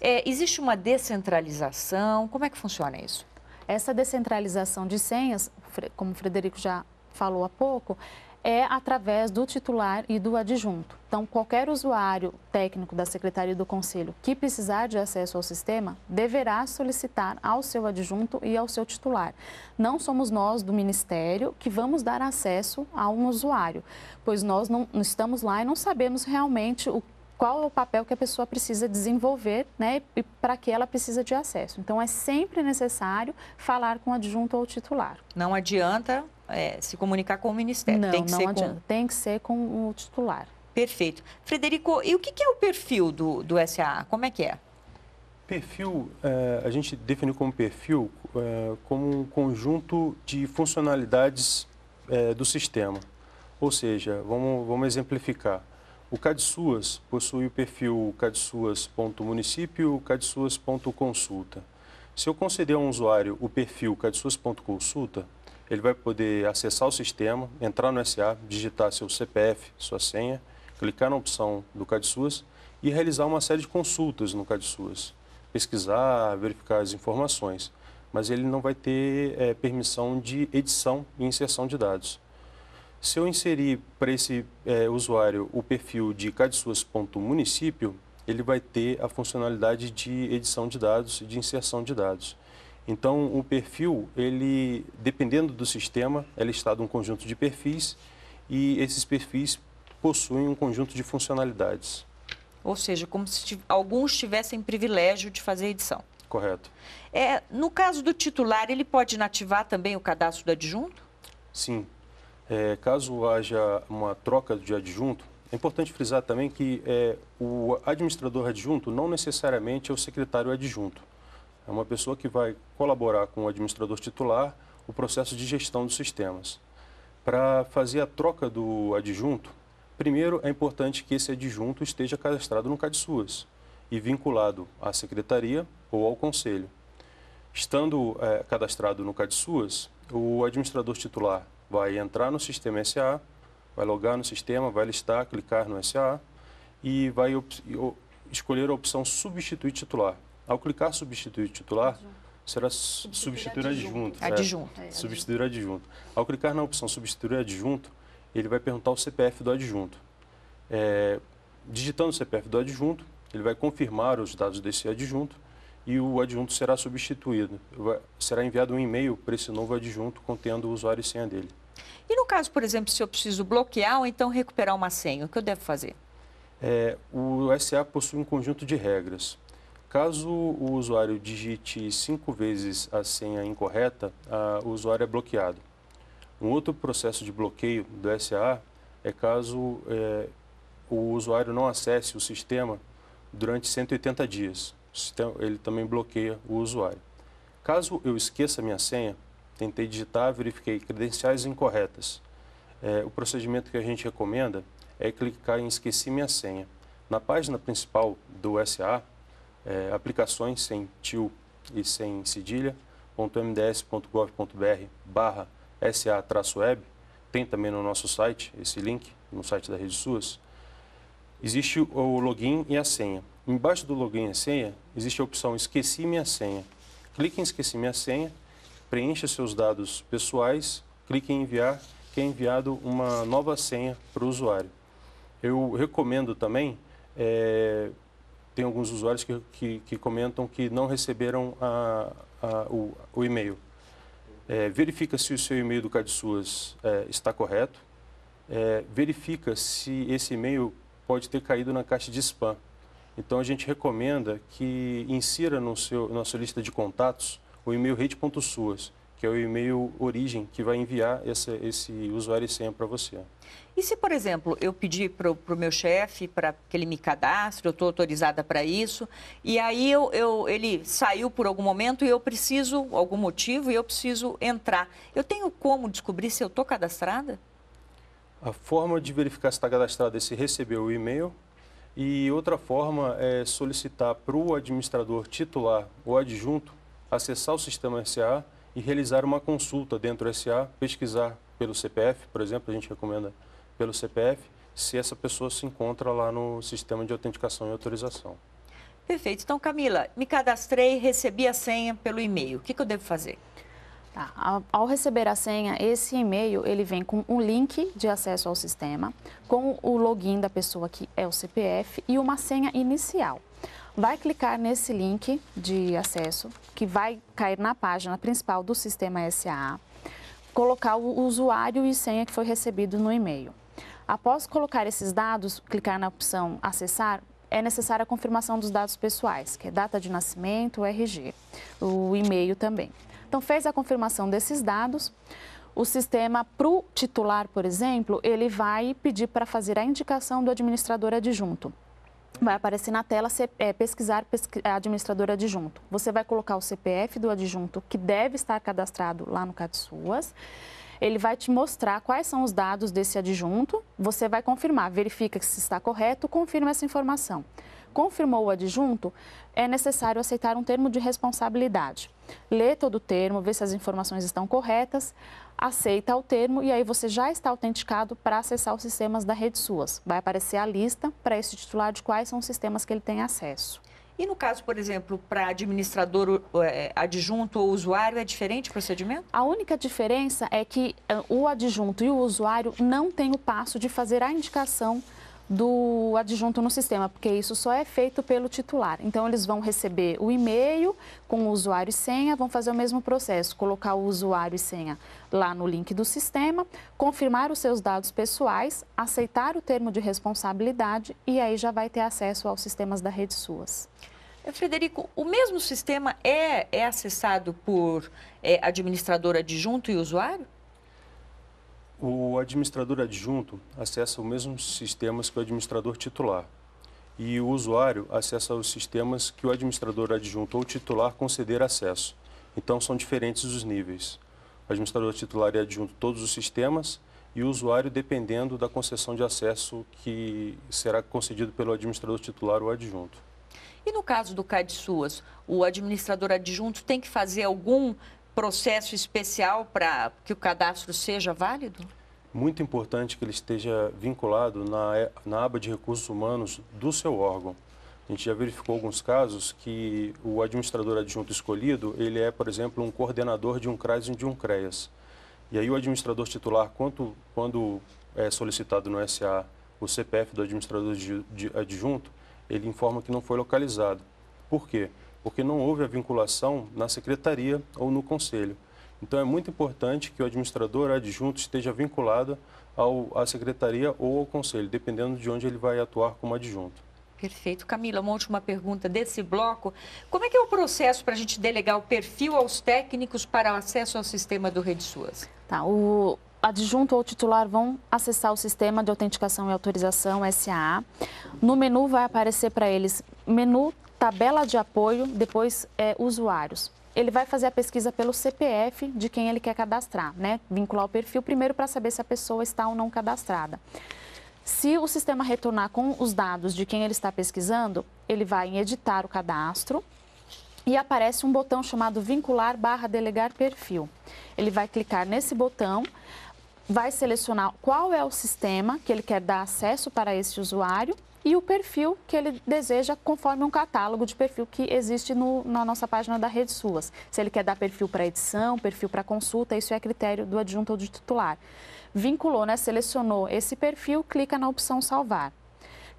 Speaker 3: É, existe uma descentralização? Como é que funciona isso? Essa descentralização de senhas, como o Frederico já falou há pouco, é através do titular e do adjunto. Então, qualquer usuário técnico da Secretaria do Conselho que precisar de acesso ao sistema deverá solicitar ao seu adjunto e ao seu titular. Não somos nós do Ministério que vamos dar acesso a um usuário, pois nós não estamos lá e não sabemos realmente o qual é o papel que a pessoa precisa desenvolver né, e para que ela precisa de acesso. Então, é sempre necessário falar com o adjunto ou o titular.
Speaker 1: Não adianta é, se comunicar com o Ministério. Não, tem que não ser adianta. Com...
Speaker 3: Tem que ser com o titular. Perfeito.
Speaker 1: Frederico, e o que, que é o perfil do, do SAA? Como é que é?
Speaker 2: Perfil, eh, a gente definiu como perfil eh, como um conjunto de funcionalidades eh, do sistema. Ou seja, vamos, vamos exemplificar. O CadSuas possui o perfil cadsuas.município, cadsuas.consulta. Se eu conceder a um usuário o perfil cadsuas.consulta, ele vai poder acessar o sistema, entrar no SA, digitar seu CPF, sua senha, clicar na opção do CadSUS e realizar uma série de consultas no CadSUS, pesquisar, verificar as informações, mas ele não vai ter é, permissão de edição e inserção de dados. Se eu inserir para esse é, usuário o perfil de cadsuas.município, ele vai ter a funcionalidade de edição de dados e de inserção de dados. Então, o perfil, ele, dependendo do sistema, é listado um conjunto de perfis e esses perfis possuem um conjunto de funcionalidades.
Speaker 1: Ou seja, como se alguns tivessem privilégio de fazer edição. Correto. É, no caso do titular, ele pode inativar também o cadastro do adjunto?
Speaker 2: Sim. É, caso haja uma troca de adjunto, é importante frisar também que é, o administrador adjunto não necessariamente é o secretário adjunto. É uma pessoa que vai colaborar com o administrador titular o processo de gestão dos sistemas. Para fazer a troca do adjunto, primeiro é importante que esse adjunto esteja cadastrado no CadSUAS e vinculado à secretaria ou ao conselho. Estando é, cadastrado no CadSUAS, o administrador titular vai entrar no sistema SA, vai logar no sistema, vai listar, clicar no SA e vai escolher a opção substituir titular. Ao clicar substituir titular, será substituir adjunto. Adjunto. adjunto. É, é substituir adjunto. Ao clicar na opção substituir adjunto, ele vai perguntar o CPF do adjunto. É, digitando o CPF do adjunto, ele vai confirmar os dados desse adjunto e o adjunto será substituído. Vai, será enviado um e-mail para esse novo adjunto contendo o usuário e senha dele.
Speaker 1: E no caso, por exemplo, se eu preciso bloquear ou então recuperar uma senha, o que eu devo fazer?
Speaker 2: É, o SA possui um conjunto de regras. Caso o usuário digite cinco vezes a senha incorreta, a, o usuário é bloqueado. Um outro processo de bloqueio do SA é caso é, o usuário não acesse o sistema durante 180 dias. Sistema, ele também bloqueia o usuário. Caso eu esqueça minha senha, tentei digitar, verifiquei credenciais incorretas. É, o procedimento que a gente recomenda é clicar em esqueci minha senha. Na página principal do SA, é, aplicações sem tio e sem cedilha, .mds.gov.br barra sa-web, tem também no nosso site esse link, no site da Rede Suas, existe o login e a senha. Embaixo do login e a senha, existe a opção esqueci minha senha. Clique em esqueci minha senha, preencha seus dados pessoais, clique em enviar, que é enviado uma nova senha para o usuário. Eu recomendo também é, tem alguns usuários que, que, que comentam que não receberam a, a, o, o, e-mail. É, verifica se o seu e-mail do CadSUAS é, está correto. É, verifica se esse e-mail pode ter caído na caixa de spam. Então, a gente recomenda que insira no seu, na sua lista de contatos o e-mail rede.suas que é o e-mail origem que vai enviar esse usuário e senha para você.
Speaker 1: E se, por exemplo, eu pedir para o meu chefe para que ele me cadastre, eu estou autorizada para isso, e aí eu, eu, ele saiu por algum momento e eu preciso, algum motivo, e eu preciso entrar. Eu tenho como descobrir se eu estou cadastrada?
Speaker 2: A forma de verificar se está cadastrada é se receber o e-mail e outra forma é solicitar para o administrador titular ou adjunto acessar o sistema SA e realizar uma consulta dentro do SA, pesquisar pelo CPF, por exemplo, a gente recomenda pelo CPF, se essa pessoa se encontra lá no sistema de autenticação e autorização.
Speaker 1: Perfeito. Então, Camila, me cadastrei, recebi a senha pelo e-mail. O que, que eu devo fazer?
Speaker 3: Tá. Ao receber a senha, esse e-mail ele vem com um link de acesso ao sistema, com o login da pessoa que é o CPF e uma senha inicial vai clicar nesse link de acesso que vai cair na página principal do sistema SAA, colocar o usuário e senha que foi recebido no e-mail. Após colocar esses dados, clicar na opção acessar, é necessária a confirmação dos dados pessoais, que é data de nascimento, RG, o e-mail também. Então, fez a confirmação desses dados, o sistema para o titular, por exemplo, ele vai pedir para fazer a indicação do administrador adjunto vai aparecer na tela é, pesquisar pesqu... administrador adjunto. Você vai colocar o CPF do adjunto que deve estar cadastrado lá no CadSuas. Ele vai te mostrar quais são os dados desse adjunto. Você vai confirmar, verifica se está correto, confirma essa informação. Confirmou o adjunto, é necessário aceitar um termo de responsabilidade. Lê todo o termo, vê se as informações estão corretas aceita o termo e aí você já está autenticado para acessar os sistemas da rede SUAS. Vai aparecer a lista para esse titular de quais são os sistemas que ele tem acesso.
Speaker 1: E no caso, por exemplo, para administrador eh, adjunto ou usuário, é diferente o procedimento?
Speaker 3: A única diferença é que eh, o adjunto e o usuário não têm o passo de fazer a indicação do adjunto no sistema, porque isso só é feito pelo titular. Então, eles vão receber o e-mail com o usuário e senha, vão fazer o mesmo processo, colocar o usuário e senha lá no link do sistema, confirmar os seus dados pessoais, aceitar o termo de responsabilidade e aí já vai ter acesso aos sistemas da rede
Speaker 2: SUAS.
Speaker 1: É, Frederico, o mesmo sistema é, é acessado por é, administrador adjunto e usuário?
Speaker 2: O administrador adjunto acessa os mesmos sistemas que o administrador titular e o usuário acessa os sistemas que o administrador adjunto ou titular conceder acesso. Então, são diferentes os níveis. O administrador titular e adjunto todos os sistemas e o usuário dependendo da concessão de acesso que será concedido pelo administrador titular ou adjunto.
Speaker 1: E no caso do CAD SUAS, o administrador adjunto tem que fazer algum processo especial para que o cadastro seja válido?
Speaker 2: Muito importante que ele esteja vinculado na, na aba de recursos humanos do seu órgão. A gente já verificou alguns casos que o administrador adjunto escolhido, ele é, por exemplo, um coordenador de um CRAS e de um CREAS. E aí o administrador titular, quanto, quando é solicitado no SA o CPF do administrador adjunto, ele informa que não foi localizado. Por quê? porque não houve a vinculação na secretaria ou no conselho. Então é muito importante que o administrador adjunto esteja vinculado ao, à secretaria ou ao conselho, dependendo de onde ele vai atuar como adjunto.
Speaker 1: Perfeito. Camila, uma última pergunta desse bloco. Como é que é o processo para a gente delegar o perfil aos técnicos para acesso ao sistema do Rede Suas?
Speaker 3: Tá, o adjunto ou titular vão acessar o sistema de autenticação e autorização, SAA. No menu vai aparecer para eles menu tabela de apoio, depois é, usuários. Ele vai fazer a pesquisa pelo CPF de quem ele quer cadastrar, né? Vincular o perfil primeiro para saber se a pessoa está ou não cadastrada. Se o sistema retornar com os dados de quem ele está pesquisando, ele vai em editar o cadastro e aparece um botão chamado vincular barra delegar perfil. Ele vai clicar nesse botão, vai selecionar qual é o sistema que ele quer dar acesso para esse usuário e o perfil que ele deseja conforme um catálogo de perfil que existe no, na nossa página da Rede Suas. Se ele quer dar perfil para edição, perfil para consulta, isso é critério do adjunto ou do titular. Vinculou, né, selecionou esse perfil, clica na opção salvar.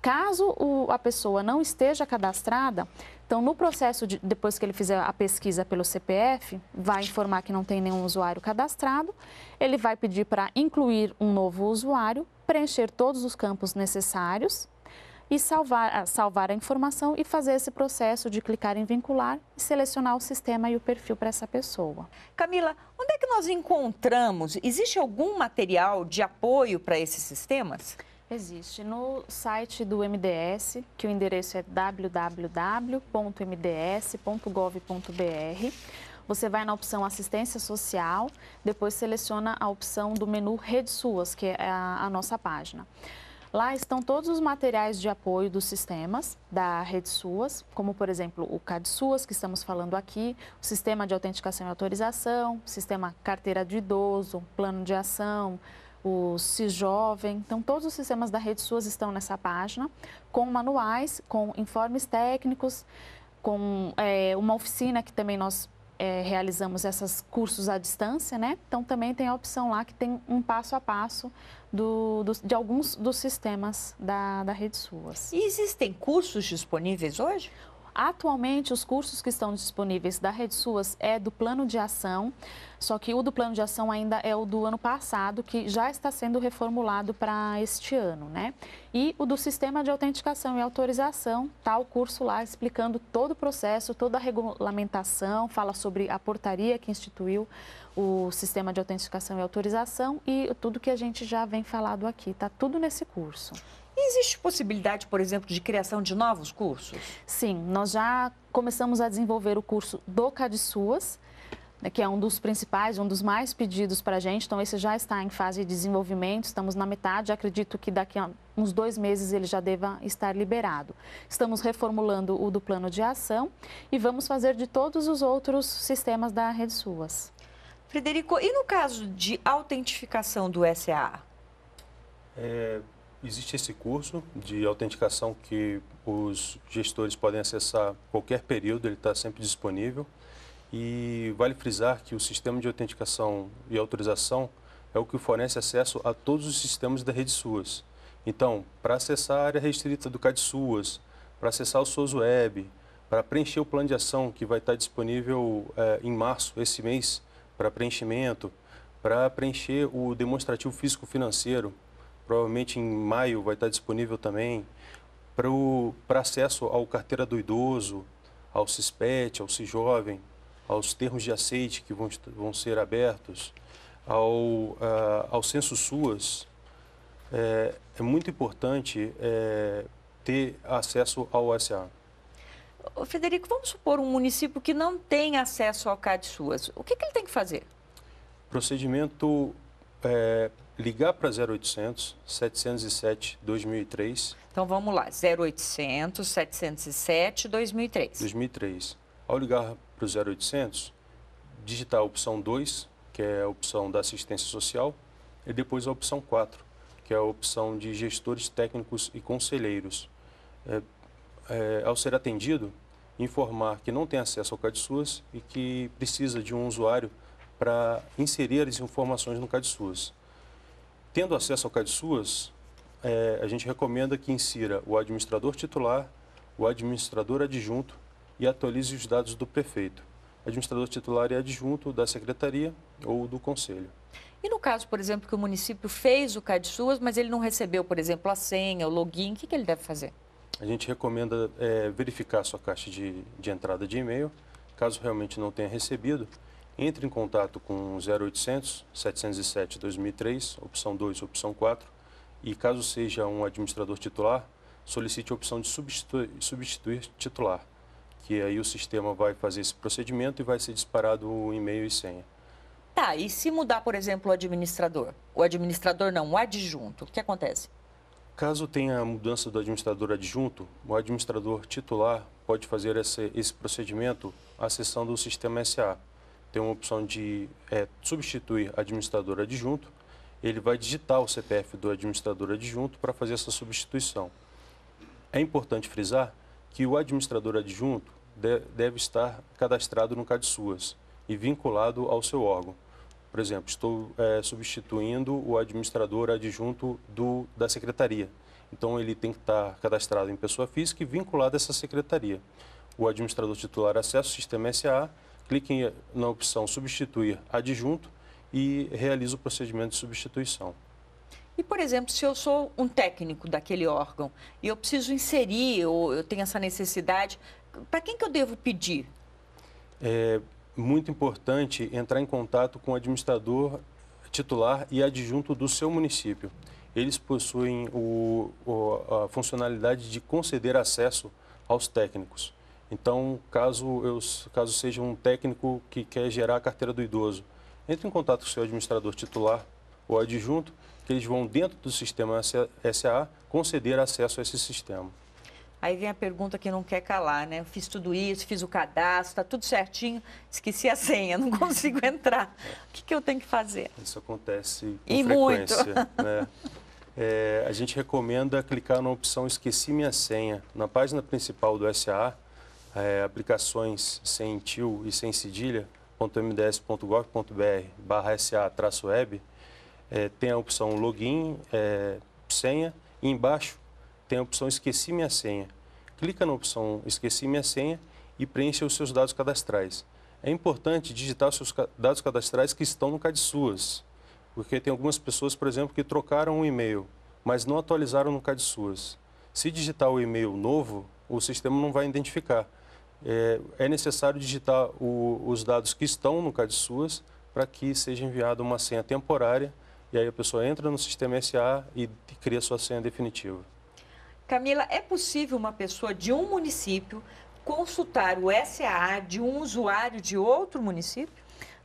Speaker 3: Caso o, a pessoa não esteja cadastrada, então no processo, de, depois que ele fizer a pesquisa pelo CPF, vai informar que não tem nenhum usuário cadastrado, ele vai pedir para incluir um novo usuário, preencher todos os campos necessários e salvar, ah, salvar a informação e fazer esse processo de clicar em vincular e selecionar o sistema e o perfil para essa pessoa.
Speaker 1: Camila, onde é que nós encontramos? Existe algum material de apoio para esses
Speaker 3: sistemas? Existe no site do MDS, que o endereço é www.mds.gov.br. Você vai na opção Assistência Social, depois seleciona a opção do menu Redes Suas, que é a, a nossa página. Lá estão todos os materiais de apoio dos sistemas da rede SUAS, como por exemplo o CAD SUAS, que estamos falando aqui, o sistema de autenticação e autorização, sistema carteira de idoso, plano de ação, o Cisjovem. Então, todos os sistemas da rede SUAS estão nessa página, com manuais, com informes técnicos, com é, uma oficina que também nós é, realizamos esses cursos à distância, né? Então, também tem a opção lá que tem um passo a passo do, do, de alguns dos sistemas da, da rede SUAS. E existem cursos disponíveis hoje? Atualmente, os cursos que estão disponíveis da Rede Suas é do plano de ação, só que o do plano de ação ainda é o do ano passado, que já está sendo reformulado para este ano, né? E o do sistema de autenticação e autorização, tá o curso lá explicando todo o processo, toda a regulamentação, fala sobre a portaria que instituiu o sistema de autenticação e autorização e tudo que a gente já vem falado aqui. Está tudo nesse curso. existe possibilidade, por exemplo, de criação de novos cursos? Sim, nós já começamos a desenvolver o curso do CadSuas, né, que é um dos principais, um dos mais pedidos para a gente. Então, esse já está em fase de desenvolvimento, estamos na metade. Acredito que daqui a uns dois meses ele já deva estar liberado. Estamos reformulando o do plano de ação e vamos fazer de todos os outros sistemas da Rede Suas. Frederico, e no caso de autentificação do SA?
Speaker 2: É, existe esse curso de autenticação que os gestores podem acessar qualquer período, ele está sempre disponível. E vale frisar que o sistema de autenticação e autorização é o que fornece acesso a todos os sistemas da rede SUAS. Então, para acessar a área restrita do Cad Suas, para acessar o SUAS Web, para preencher o plano de ação que vai estar tá disponível é, em março, esse mês, para preenchimento, para preencher o demonstrativo físico-financeiro. Provavelmente em maio vai estar disponível também para acesso ao carteira do idoso, ao CISPET, ao Cisjovem, aos termos de aceite que vão, vão ser abertos, ao, ao censo SUAS. É, é muito importante é, ter acesso ao SA.
Speaker 1: Ô, Frederico, vamos supor um município que não tem acesso ao CAD SUAS. O que, que ele tem que fazer?
Speaker 2: Procedimento é, ligar para 0800 707 2003.
Speaker 1: Então vamos lá, 0800 707 2003.
Speaker 2: 2003. Ao ligar para o 0800, digitar a opção 2, que é a opção da assistência social, e depois a opção 4, que é a opção de gestores técnicos e conselheiros. É, é, ao ser atendido, informar que não tem acesso ao CadSUS e que precisa de um usuário para inserir as informações no CadSUS. Tendo acesso ao CadSUS, é, a gente recomenda que insira o administrador titular, o administrador adjunto e atualize os dados do prefeito, administrador titular e adjunto da secretaria ou do conselho.
Speaker 1: E no caso, por exemplo, que o município fez o CadSUS, mas ele não recebeu, por exemplo, a senha, o login, o que, que ele deve fazer?
Speaker 2: a gente recomenda é, verificar a sua caixa de, de entrada de e-mail. Caso realmente não tenha recebido, entre em contato com 0800 707 2003, opção 2, opção 4, e caso seja um administrador titular, solicite a opção de substituir, substituir titular, que aí o sistema vai fazer esse procedimento e vai ser disparado o e-mail e senha.
Speaker 1: Tá, e se mudar, por exemplo, o administrador? O administrador não, o adjunto, o que acontece?
Speaker 2: Caso tenha mudança do administrador adjunto, o administrador titular pode fazer esse, esse procedimento acessando o sistema SA. Tem uma opção de é, substituir administrador adjunto. Ele vai digitar o CPF do administrador adjunto para fazer essa substituição. É importante frisar que o administrador adjunto deve estar cadastrado no CadSuas e vinculado ao seu órgão. Por exemplo, estou é, substituindo o administrador adjunto do, da secretaria. Então, ele tem que estar cadastrado em pessoa física e vinculado a essa secretaria. O administrador titular acessa o sistema SA, clique na opção substituir adjunto e realiza o procedimento de substituição.
Speaker 1: E, por exemplo, se eu sou um técnico daquele órgão e eu preciso inserir ou eu tenho essa necessidade, para quem que eu devo pedir?
Speaker 2: É, muito importante entrar em contato com o administrador titular e adjunto do seu município. Eles possuem o, o, a funcionalidade de conceder acesso aos técnicos. Então, caso, eu, caso seja um técnico que quer gerar a carteira do idoso, entre em contato com o seu administrador titular ou adjunto, que eles vão, dentro do sistema SA, conceder acesso a esse sistema.
Speaker 1: Aí vem a pergunta que não quer calar, né? Eu fiz tudo isso, fiz o cadastro, tá tudo certinho, esqueci a senha, não consigo entrar. O que, que eu tenho que fazer?
Speaker 2: Isso acontece com e frequência. Muito. Né? É, a gente recomenda clicar na opção Esqueci Minha Senha. Na página principal do SA, é, aplicações sem tio e sem cedilha, .mds.gov.br barra SA-web, é, tem a opção login, é, senha, e embaixo tem a opção Esqueci minha senha. Clica na opção Esqueci minha senha e preencha os seus dados cadastrais. É importante digitar os seus dados cadastrais que estão no CadSuas, porque tem algumas pessoas, por exemplo, que trocaram o um e-mail, mas não atualizaram no CadSuas. Se digitar o e-mail novo, o sistema não vai identificar. É, é necessário digitar o, os dados que estão no CadSuas para que seja enviada uma senha temporária e aí a pessoa entra no sistema SA e cria sua senha definitiva.
Speaker 1: Camila, é possível uma pessoa de um município
Speaker 3: consultar o SAA de um usuário de outro município?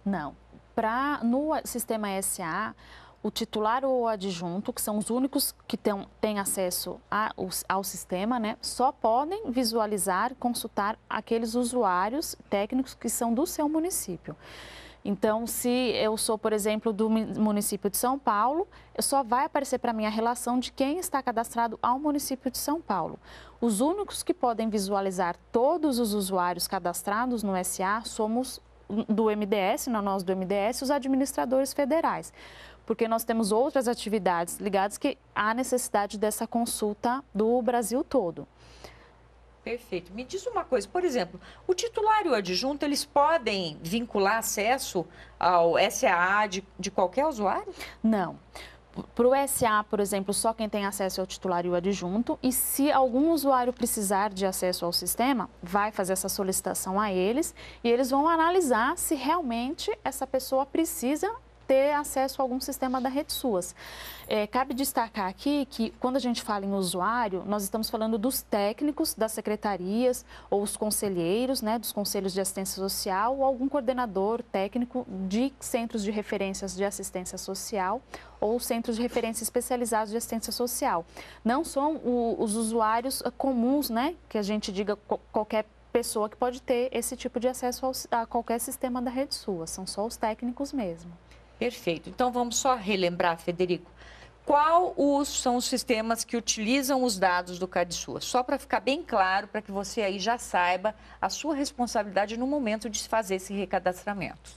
Speaker 3: Não. Pra, no sistema SAA, o titular ou o adjunto, que são os únicos que têm, têm acesso a, ao sistema, né, só podem visualizar, consultar aqueles usuários técnicos que são do seu município. Então, se eu sou, por exemplo, do município de São Paulo, só vai aparecer para mim a relação de quem está cadastrado ao município de São Paulo. Os únicos que podem visualizar todos os usuários cadastrados no SA somos do MDS, não nós do MDS, os administradores federais porque nós temos outras atividades ligadas que há necessidade dessa consulta do Brasil todo.
Speaker 1: Perfeito. Me diz uma coisa, por exemplo, o titular e o adjunto, eles podem vincular acesso
Speaker 3: ao SAA de, de qualquer usuário? Não. Para o SA, por exemplo, só quem tem acesso ao é titular e o adjunto, e se algum usuário precisar de acesso ao sistema, vai fazer essa solicitação a eles e eles vão analisar se realmente essa pessoa precisa ter acesso a algum sistema da rede SUAS. É, cabe destacar aqui que quando a gente fala em usuário, nós estamos falando dos técnicos das secretarias ou os conselheiros, né, dos conselhos de assistência social ou algum coordenador técnico de centros de referências de assistência social ou centros de referência especializados de assistência social. Não são o, os usuários comuns, né, que a gente diga qualquer pessoa que pode ter esse tipo de acesso ao, a qualquer sistema da rede sua, são só os técnicos mesmo.
Speaker 1: Perfeito. Então vamos só relembrar, Federico. Qual os, são os sistemas que utilizam os dados do CADSUA? Só para ficar bem claro, para que você aí já saiba a sua responsabilidade no momento de fazer esse recadastramento.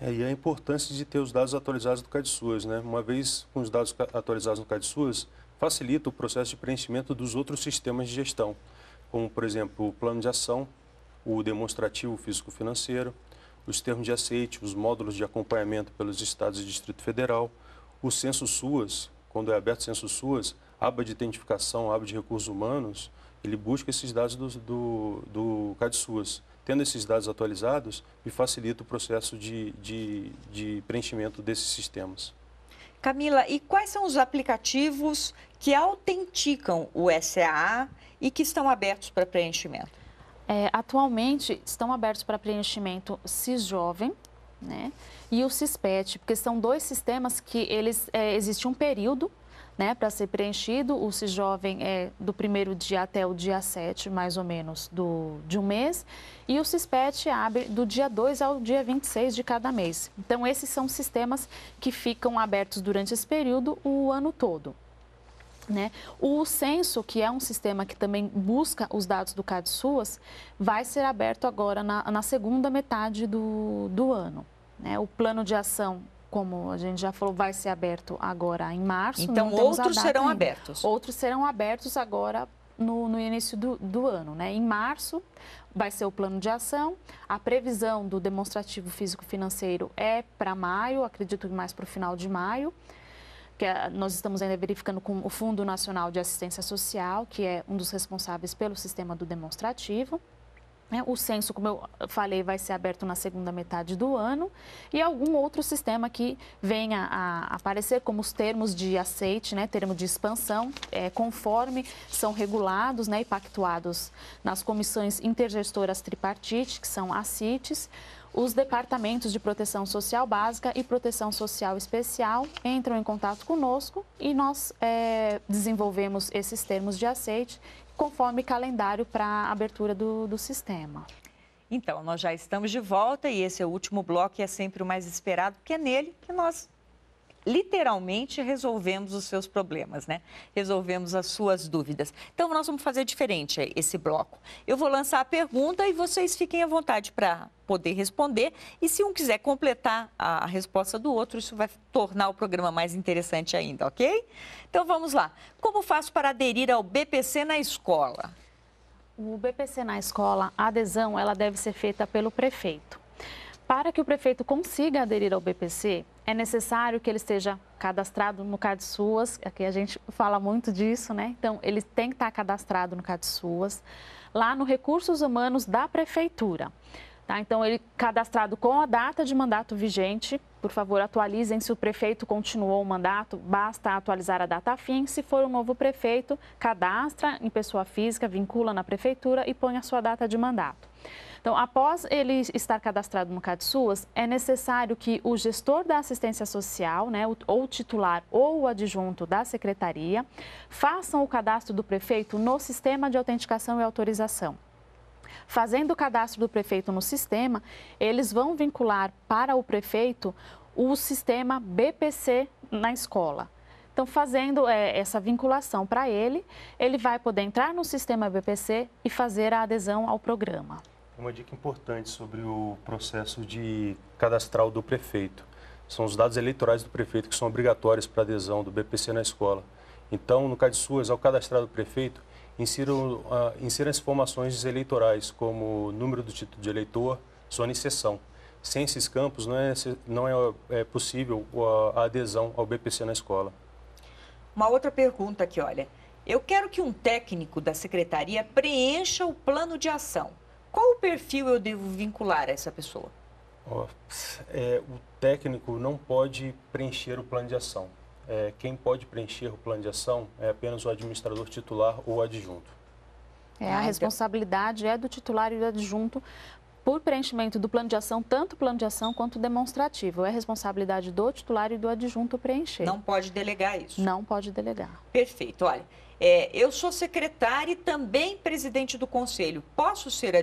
Speaker 2: É, e a importância de ter os dados atualizados do CADSUAS, né? Uma vez com os dados atualizados no CADSUAS, facilita o processo de preenchimento dos outros sistemas de gestão, como, por exemplo, o plano de ação, o demonstrativo físico-financeiro, os termos de aceite, os módulos de acompanhamento pelos estados e Distrito Federal, o censo SUAS, quando é aberto o censo SUAS, aba de identificação, aba de recursos humanos, ele busca esses dados do, do, do CadSUAS. Tendo esses dados atualizados, me facilita o processo de, de, de preenchimento desses sistemas.
Speaker 1: Camila, e quais são os aplicativos que autenticam o SAA e que estão abertos para preenchimento?
Speaker 3: É, atualmente estão abertos para preenchimento Jovem, né, e o CISPET, porque são dois sistemas que eles é, existe um período né, para ser preenchido. O Cis Jovem é do primeiro dia até o dia 7, mais ou menos, do, de um mês. E o CISPET abre do dia 2 ao dia 26 de cada mês. Então, esses são sistemas que ficam abertos durante esse período o ano todo. Né? O censo, que é um sistema que também busca os dados do CadSuas, vai ser aberto agora na, na segunda metade do, do ano. Né? O plano de ação, como a gente já falou, vai ser aberto agora em março. Então, outros serão ainda. abertos. Outros serão abertos agora no, no início do, do ano. Né? Em março, vai ser o plano de ação. A previsão do demonstrativo físico-financeiro é para maio, acredito que mais para o final de maio que ah, nós estamos ainda verificando com o Fundo Nacional de Assistência Social, que é um dos responsáveis pelo sistema do demonstrativo. Né? O censo, como eu falei, vai ser aberto na segunda metade do ano e algum outro sistema que venha a aparecer, como os termos de aceite, né, termo de expansão, é, conforme são regulados né, e pactuados nas comissões intergestoras tripartite, que são as CITES, os departamentos de proteção social básica e proteção social especial entram em contato conosco e nós é, desenvolvemos esses termos de aceite conforme calendário para a abertura do, do sistema.
Speaker 1: Então, nós já estamos de volta e esse é o último bloco e é sempre o mais esperado, porque é nele que nós literalmente resolvemos os seus problemas, né? Resolvemos as suas dúvidas. Então, nós vamos fazer diferente esse bloco. Eu vou lançar a pergunta e vocês fiquem à vontade para poder responder. E se um quiser completar a resposta do outro, isso vai tornar o programa mais interessante ainda, ok? Então, vamos lá. Como faço para aderir ao BPC na escola?
Speaker 3: O BPC na escola, a adesão, ela deve ser feita pelo prefeito. Para que o prefeito consiga aderir ao BPC, é necessário que ele esteja cadastrado no CadSuas, aqui a gente fala muito disso, né? Então, ele tem que estar cadastrado no CadSuas, lá no Recursos Humanos da Prefeitura. Tá? Então, ele cadastrado com a data de mandato vigente, por favor, atualizem se o prefeito continuou o mandato, basta atualizar a data fim. Se for um novo prefeito, cadastra em pessoa física, vincula na prefeitura e põe a sua data de mandato. Então, após ele estar cadastrado no CadSUAS, é necessário que o gestor da assistência social, né, ou titular ou o adjunto da secretaria, façam o cadastro do prefeito no sistema de autenticação e autorização. Fazendo o cadastro do prefeito no sistema, eles vão vincular para o prefeito o sistema BPC na escola. Então, fazendo é, essa vinculação para ele, ele vai poder entrar no sistema BPC e fazer a adesão ao programa.
Speaker 2: Uma dica importante sobre o processo de cadastral do prefeito. São os dados eleitorais do prefeito que são obrigatórios para adesão do BPC na escola. Então, no CadSUAS, ao cadastrar do prefeito, insiram, uh, insiram as informações eleitorais, como número do título de eleitor, zona e sessão. Sem esses campos, não é, não é, é possível a, a adesão ao BPC na escola.
Speaker 1: Uma outra pergunta aqui, olha. Eu quero que um técnico da secretaria preencha o plano de ação qual o perfil eu devo vincular a essa pessoa?
Speaker 2: Oh, é, o técnico não pode preencher o plano de ação. É, quem pode preencher o plano de ação é apenas o administrador titular ou adjunto. É, a ah,
Speaker 3: responsabilidade é do titular e do adjunto por preenchimento do plano de ação, tanto plano de ação quanto demonstrativo. É responsabilidade do titular e do adjunto preencher. Não pode delegar isso. Não pode delegar.
Speaker 1: Perfeito. Olha, é, eu sou secretário e também presidente do conselho. Posso ser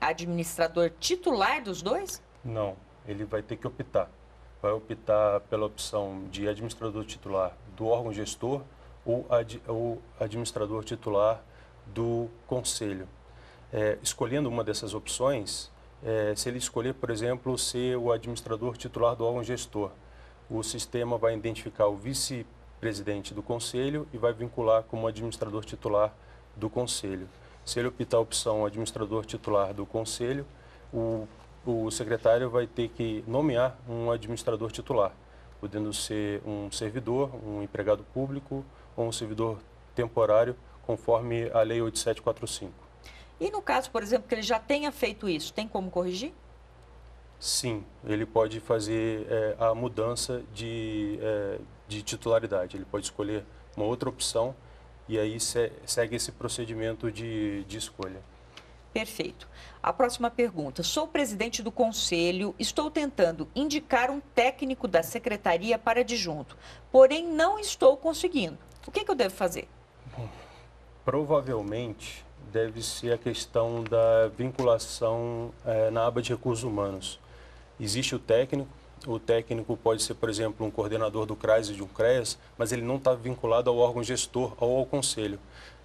Speaker 1: administrador titular dos dois?
Speaker 2: Não, ele vai ter que optar. Vai optar pela opção de administrador titular do órgão gestor ou, ad, ou administrador titular do conselho. É, escolhendo uma dessas opções, é, se ele escolher, por exemplo, ser o administrador titular do órgão gestor, o sistema vai identificar o vice-presidente presidente do conselho e vai vincular como administrador titular do conselho. Se ele optar a opção administrador titular do conselho, o, o secretário vai ter que nomear um administrador titular, podendo ser um servidor, um empregado público ou um servidor temporário, conforme a Lei 8745.
Speaker 1: E no caso, por exemplo, que ele já tenha feito isso, tem como corrigir?
Speaker 2: Sim, ele pode fazer é, a mudança de, é, de titularidade. Ele pode escolher uma outra opção e aí se, segue esse procedimento de, de escolha.
Speaker 1: Perfeito. A próxima pergunta. Sou presidente do conselho, estou tentando indicar um técnico da secretaria para adjunto, porém não estou conseguindo. O que, é que eu devo
Speaker 2: fazer? Bom, provavelmente deve ser a questão da vinculação é, na aba de recursos humanos. Existe o técnico, o técnico pode ser, por exemplo, um coordenador do CRAS e de um CREAS, mas ele não está vinculado ao órgão gestor ou ao conselho.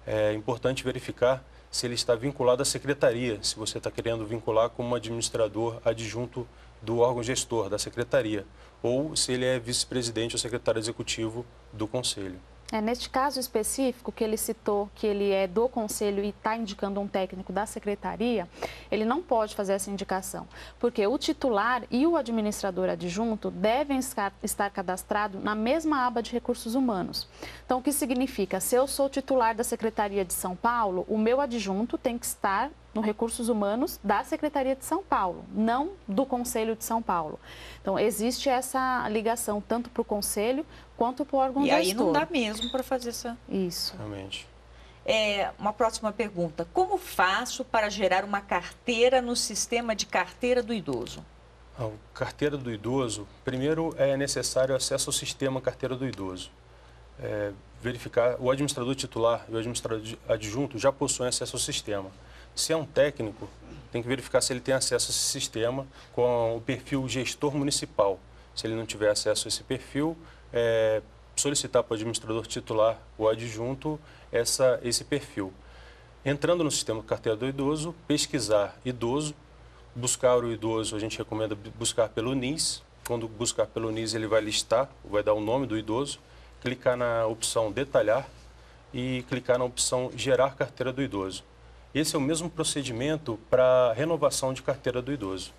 Speaker 2: É importante verificar se ele está vinculado à secretaria, se você está querendo vincular como administrador adjunto do órgão gestor, da secretaria, ou se ele é vice-presidente ou secretário executivo do conselho.
Speaker 3: É, neste caso específico que ele citou, que ele é do conselho e está indicando um técnico da secretaria, ele não pode fazer essa indicação, porque o titular e o administrador adjunto devem estar cadastrados na mesma aba de recursos humanos. Então, o que significa? Se eu sou titular da Secretaria de São Paulo, o meu adjunto tem que estar no Recursos Humanos da Secretaria de São Paulo, não do Conselho de São Paulo. Então, existe essa ligação tanto para o Conselho quanto para o órgão e gestor. E aí não dá mesmo para fazer essa...
Speaker 1: Isso. Realmente. É, uma próxima pergunta. Como faço para gerar uma carteira no sistema de carteira do idoso?
Speaker 2: A carteira do idoso, primeiro é necessário acesso ao sistema carteira do idoso. É, verificar, o administrador titular e o administrador adjunto já possuem acesso ao sistema. Se é um técnico, tem que verificar se ele tem acesso a esse sistema com o perfil gestor municipal. Se ele não tiver acesso a esse perfil, é, solicitar para o administrador titular ou adjunto essa, esse perfil. Entrando no sistema de carteira do idoso, pesquisar idoso, buscar o idoso, a gente recomenda buscar pelo NIS. Quando buscar pelo NIS, ele vai listar, vai dar o nome do idoso, clicar na opção detalhar e clicar na opção gerar carteira do idoso. Esse é o mesmo procedimento para renovação de carteira do idoso.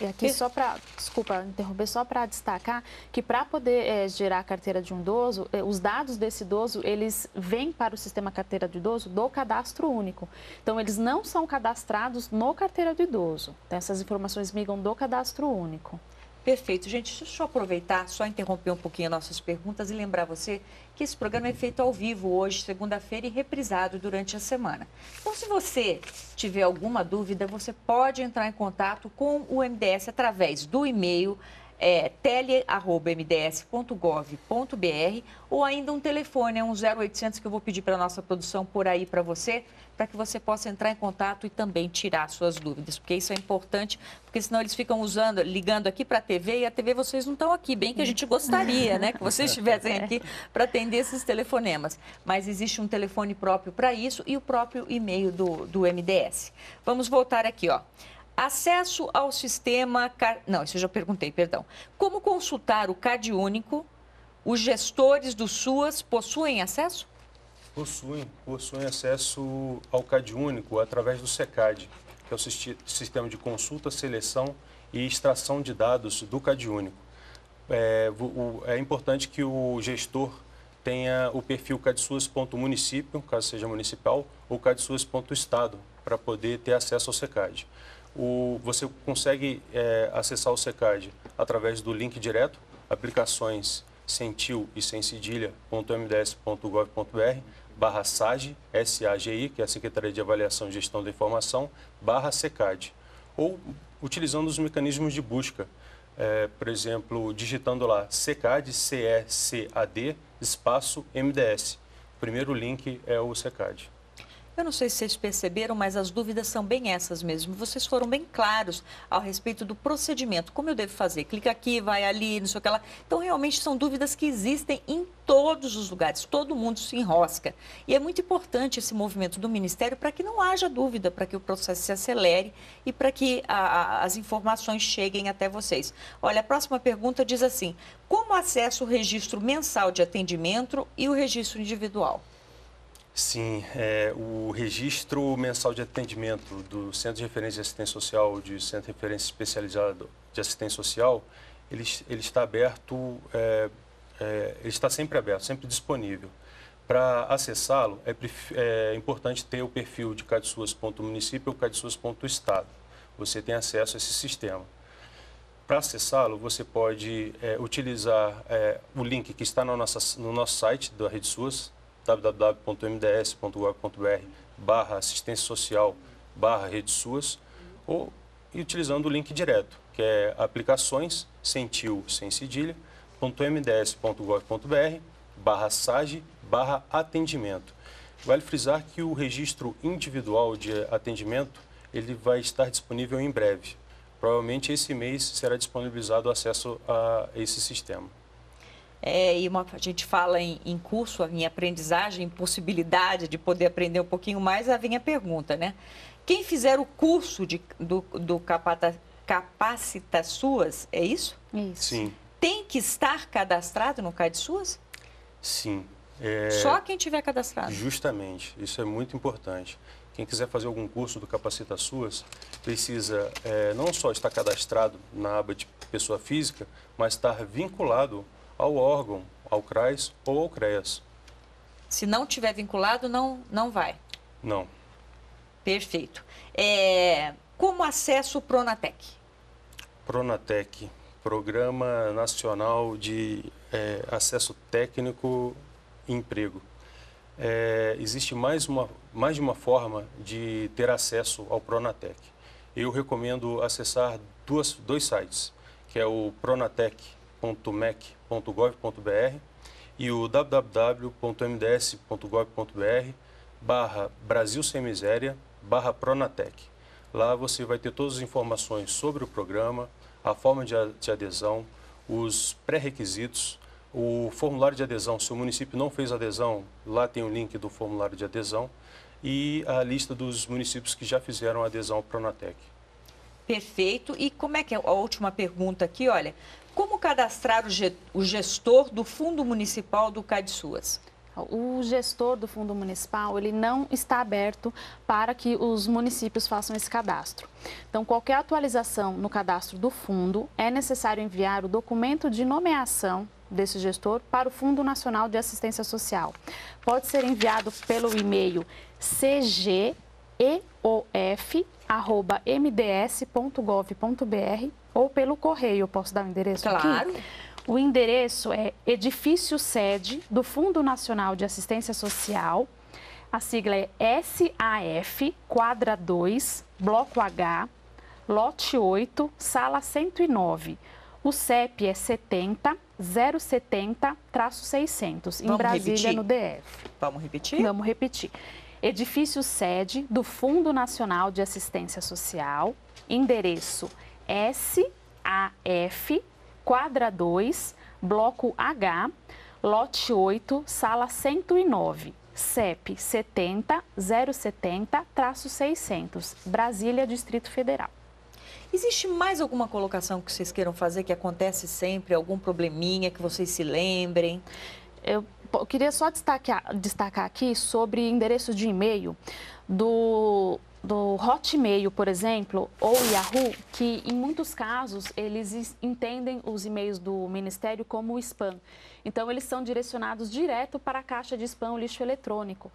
Speaker 3: E aqui só para, desculpa interromper, só para destacar que para poder é, gerar a carteira de um idoso, é, os dados desse idoso, eles vêm para o sistema carteira do idoso do cadastro único. Então, eles não são cadastrados no carteira do idoso. Então, essas informações migam do cadastro único.
Speaker 1: Perfeito. Gente, deixa eu só aproveitar, só interromper um pouquinho as nossas perguntas e lembrar você que esse programa é feito ao vivo hoje, segunda-feira, e reprisado durante a semana. Então, se você tiver alguma dúvida, você pode entrar em contato com o MDS através do e-mail é, tele.mds.gov.br ou ainda um telefone, é um 0800 que eu vou pedir para a nossa produção por aí para você, para que você possa entrar em contato e também tirar suas dúvidas, porque isso é importante, porque senão eles ficam usando, ligando aqui para a TV e a TV vocês não estão aqui, bem que a gente gostaria, né, que vocês estivessem aqui para atender esses telefonemas. Mas existe um telefone próprio para isso e o próprio e-mail do, do MDS. Vamos voltar aqui, ó. Acesso ao sistema. Não, isso eu já perguntei, perdão. Como consultar o CadÚnico? Os gestores do SUAS possuem acesso?
Speaker 2: Possuem, possuem acesso ao CadÚnico através do SECAD, que é o sistema de consulta, seleção e extração de dados do CadÚnico. É, é, importante que o gestor tenha o perfil cadsuas.município, caso seja municipal, ou cadsuas.estado, para poder ter acesso ao SECAD o, você consegue é, acessar o SECAD através do link direto, aplicações sentil e sem cedilha.mds.gov.br barra SAGI, S-A-G-I, que é a Secretaria de Avaliação e Gestão da Informação, barra SECAD. Ou utilizando os mecanismos de busca, é, por exemplo, digitando lá SECAD, C-E-C-A-D, espaço MDS. O primeiro link é o SECAD.
Speaker 1: Eu não sei se vocês perceberam, mas as dúvidas são bem essas mesmo. Vocês foram bem claros ao respeito do procedimento. Como eu devo fazer? Clica aqui, vai ali, não sei o que lá. Então, realmente são dúvidas que existem em todos os lugares. Todo mundo se enrosca. E é muito importante esse movimento do Ministério para que não haja dúvida, para que o processo se acelere e para que a, a, as informações cheguem até vocês. Olha, a próxima pergunta diz assim: como acesso o registro mensal de atendimento e o registro individual?
Speaker 2: Sim, é, o registro mensal de atendimento do Centro de Referência de Assistência Social, de Centro de Referência Especializado de Assistência Social, ele, ele está aberto, é, é, ele está sempre aberto, sempre disponível. Para acessá-lo, é, é importante ter o perfil de cadsuas.município ou cadsuas.estado. Você tem acesso a esse sistema. Para acessá-lo, você pode é, utilizar é, o link que está no, nosso no nosso site da Rede SUAS, www.mds.gov.br barra assistência social barra redes suas ou e utilizando o link direto, que é aplicações, sem tio, sem cedilha, .mds.gov.br barra SAGE barra atendimento. Vale frisar que o registro individual de atendimento ele vai estar disponível em breve. Provavelmente esse mês será disponibilizado o acesso a esse sistema
Speaker 1: é, e uma, a gente fala em, em curso, em aprendizagem, em possibilidade de poder aprender um pouquinho mais, a vem a pergunta, né? Quem fizer o curso de, do, do capata, Capacita Suas, é isso? Isso. Sim. Tem que estar cadastrado no CAD Suas?
Speaker 2: Sim. É... Só quem
Speaker 1: tiver cadastrado.
Speaker 2: Justamente, isso é muito importante. Quem quiser fazer algum curso do Capacita Suas, precisa é, não só estar cadastrado na aba de pessoa física, mas estar vinculado ao órgão, ao CRAS ou ao CREAS.
Speaker 1: Se não tiver vinculado, não, não vai? Não. Perfeito. É, como acesso o Pronatec?
Speaker 2: Pronatec, Programa Nacional de é, Acesso Técnico e Emprego. É, existe mais, uma, mais de uma forma de ter acesso ao Pronatec. Eu recomendo acessar duas, dois sites, que é o pronatec.mec.com mds.gov.br e o www.mds.gov.br barra Brasil Sem Miséria barra Pronatec. Lá você vai ter todas as informações sobre o programa, a forma de, de adesão, os pré-requisitos, o formulário de adesão. Se o município não fez adesão, lá tem o link do formulário de adesão e a lista dos municípios que já fizeram adesão ao Pronatec.
Speaker 1: Perfeito. E como é que é a última pergunta aqui? Olha, como cadastrar o gestor do Fundo Municipal do CadSuas?
Speaker 3: O gestor do fundo municipal, ele não está aberto para que os municípios façam esse cadastro. Então, qualquer atualização no cadastro do fundo, é necessário enviar o documento de nomeação desse gestor para o Fundo Nacional de Assistência Social. Pode ser enviado pelo e-mail cgeof@mds.gov.br ou pelo correio. posso dar o um endereço claro. aqui? O endereço é Edifício Sede do Fundo Nacional de Assistência Social. A sigla é SAF, quadra 2, bloco H, lote 8, sala 109. O CEP é 70 070 600, em Vamos Brasília, repetir? no DF.
Speaker 1: Vamos repetir? Vamos
Speaker 3: repetir. Edifício sede do Fundo Nacional de Assistência Social, endereço SAF, quadra 2, bloco H, lote 8, sala 109. CEP 70 070 600, Brasília, Distrito Federal. Existe mais alguma colocação que vocês queiram fazer que acontece sempre, algum probleminha que vocês se lembrem? Eu queria só destacar, destacar aqui sobre endereço de e-mail do do Hotmail, por exemplo, ou Yahoo, que em muitos casos eles entendem os e-mails do Ministério como spam. Então, eles são direcionados direto para a caixa de spam, lixo eletrônico.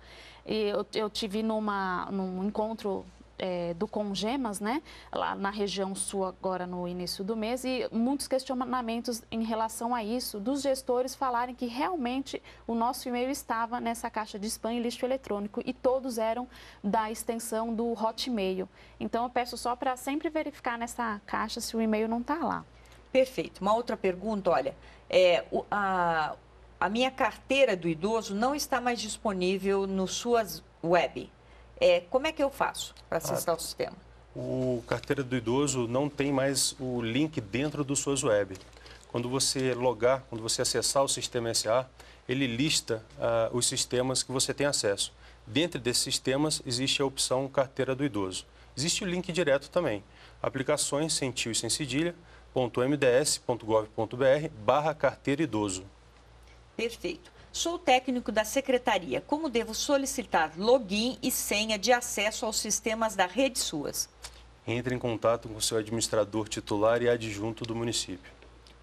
Speaker 3: E eu, eu tive numa, num encontro é, do Congemas, né, lá na região sul agora no início do mês, e muitos questionamentos em relação a isso, dos gestores falarem que realmente o nosso e-mail estava nessa caixa de spam e lixo eletrônico e todos eram da extensão do Hotmail. Então eu peço só para sempre verificar nessa caixa se o e-mail não está lá.
Speaker 1: Perfeito. Uma outra pergunta, olha, é, a, a minha carteira do idoso não está mais disponível no suas web. É, como é que eu faço para acessar ah, o sistema?
Speaker 2: O Carteira do Idoso não tem mais o link dentro do SUS Web. Quando você logar, quando você acessar o sistema SA, ele lista ah, os sistemas que você tem acesso. Dentro desses sistemas existe a opção Carteira do Idoso. Existe o link direto também. Aplicações sem tio e sem cedilha, .mds.gov.br barra carteira idoso.
Speaker 1: Perfeito. Sou técnico da secretaria. Como devo solicitar login e senha de acesso aos sistemas da rede SUAS?
Speaker 2: Entre em contato com o seu administrador titular e adjunto do município.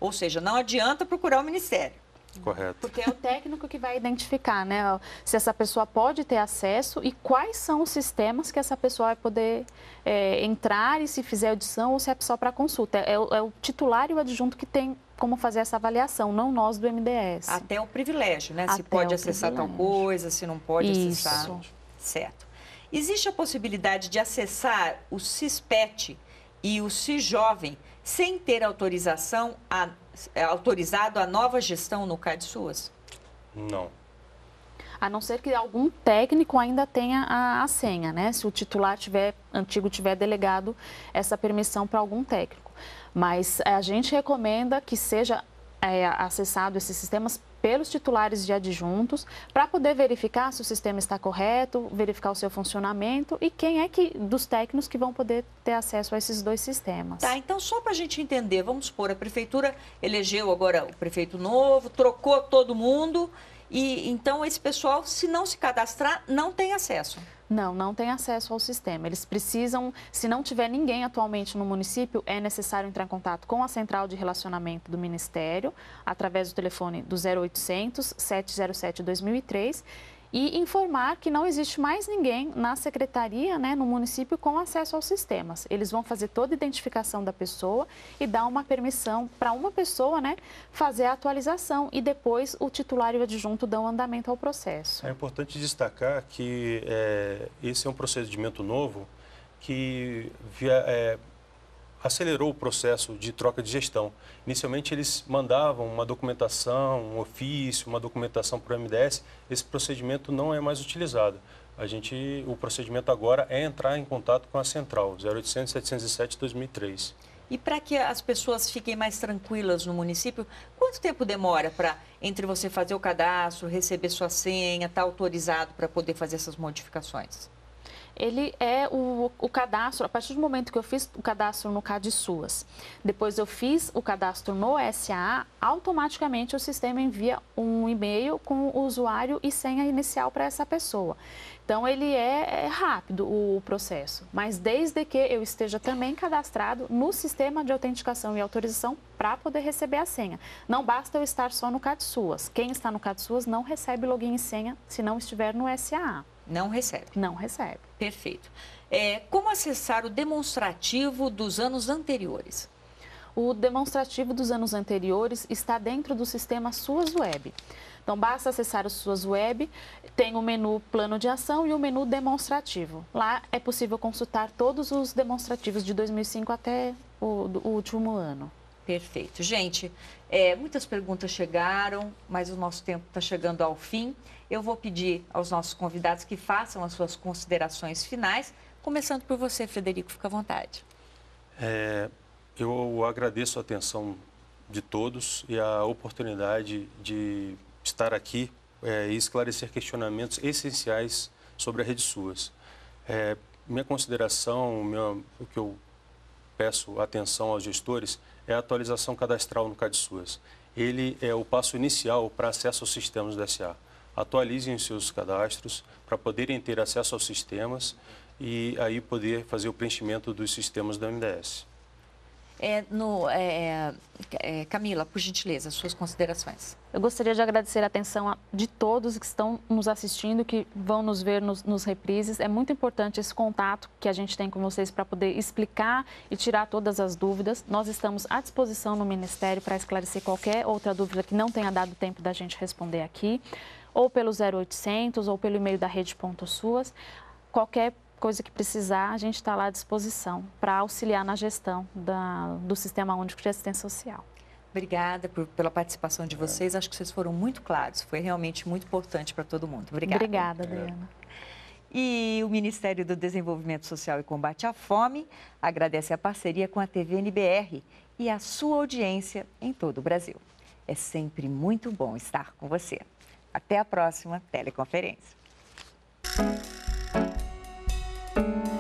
Speaker 2: Ou seja, não adianta procurar o Ministério. Correto.
Speaker 3: Porque é o técnico que vai identificar, né? Se essa pessoa pode ter acesso e quais são os sistemas que essa pessoa vai poder é, entrar e se fizer audição ou se é só para consulta. É, é, o, é o titular e o adjunto que tem como fazer essa avaliação, não nós do MDS.
Speaker 1: Até o privilégio, né? Até se pode acessar privilégio. tal coisa, se não pode Isso. acessar. Certo. Existe a possibilidade de acessar o CISPET e o CIJovem sem ter autorização a é autorizado a nova gestão no CAD SUAS? Não.
Speaker 3: A não ser que algum técnico ainda tenha a, a senha, né? Se o titular tiver, antigo tiver delegado essa permissão para algum técnico. Mas eh, a gente recomenda que seja é, acessado esses sistemas pelos titulares de adjuntos para poder verificar se o sistema está correto, verificar o seu funcionamento e quem é que dos técnicos que vão poder ter acesso a esses dois sistemas. Tá,
Speaker 1: então só para a gente entender, vamos supor, a prefeitura elegeu agora o prefeito novo, trocou todo mundo e então esse pessoal, se não se cadastrar,
Speaker 3: não tem acesso. Não, não tem acesso ao sistema. Eles precisam, se não tiver ninguém atualmente no município, é necessário entrar em contato com a central de relacionamento do Ministério, através do telefone do 0800 707 2003 e informar que não existe mais ninguém na secretaria, né, no município, com acesso aos sistemas. Eles vão fazer toda a identificação da pessoa e dar uma permissão para uma pessoa né, fazer a atualização e depois o titular e o adjunto dão andamento ao processo.
Speaker 2: É importante destacar que é, esse é um procedimento novo que via, é, acelerou o processo de troca de gestão. Inicialmente, eles mandavam uma documentação, um ofício, uma documentação para o MDS. Esse procedimento não é mais utilizado. A gente, o procedimento agora é entrar em contato com a central, 0800 707 2003.
Speaker 1: E para que as pessoas fiquem mais tranquilas no município, quanto tempo demora para entre você fazer o cadastro, receber sua senha, estar tá autorizado para
Speaker 3: poder fazer essas modificações? ele é o, o cadastro, a partir do momento que eu fiz o cadastro no CadSuas, depois eu fiz o cadastro no SAA, automaticamente o sistema envia um e-mail com o usuário e senha inicial para essa pessoa. Então, ele é, é, rápido o processo, mas desde que eu esteja também cadastrado no sistema de autenticação e autorização para poder receber a senha. Não basta eu estar só no CadSuas. Quem está no CadSuas não recebe login e senha se não estiver no SAA. Não recebe. Não recebe. Perfeito. É, como acessar o demonstrativo dos anos anteriores? O demonstrativo dos anos anteriores está dentro do sistema Suas Web. Então, basta acessar o Suas Web, tem o menu Plano de Ação e o menu Demonstrativo. Lá é possível consultar todos os demonstrativos de 2005 até o, o último ano.
Speaker 1: Perfeito. Gente, é, muitas perguntas chegaram, mas o nosso tempo está chegando ao fim. Eu vou pedir aos nossos convidados que façam as suas considerações finais, começando por você, Frederico, fica à vontade.
Speaker 2: É, eu agradeço a atenção de todos e a oportunidade de estar aqui é, e esclarecer questionamentos essenciais sobre a Rede Suas. É, minha consideração, minha, o que eu peço atenção aos gestores é a atualização cadastral no CadSUAS. Ele é o passo inicial para acesso aos sistemas do SA. Atualizem os seus cadastros para poderem ter acesso aos sistemas e aí poder fazer o preenchimento dos sistemas do MDS.
Speaker 3: É, no, é, é, é, Camila, por gentileza, suas considerações. Eu gostaria de agradecer a atenção de todos que estão nos assistindo, que vão nos ver nos, nos reprises. É muito importante esse contato que a gente tem com vocês para poder explicar e tirar todas as dúvidas. Nós estamos à disposição no Ministério para esclarecer qualquer outra dúvida que não tenha dado tempo da gente responder aqui, ou pelo 0800 ou pelo e-mail da Rede Ponto Suas. Qualquer coisa que precisar, a gente está lá à disposição para auxiliar na gestão da, do Sistema Único de Assistência Social.
Speaker 1: Obrigada por, pela participação de vocês. É. Acho que vocês foram muito claros. Foi realmente muito importante para todo mundo. Obrigada. Obrigada, Adriana. E o Ministério do Desenvolvimento Social e Combate à Fome agradece a parceria com a TV NBR e a sua audiência em todo o Brasil. É sempre muito bom estar com você. Até a próxima teleconferência. Thank you.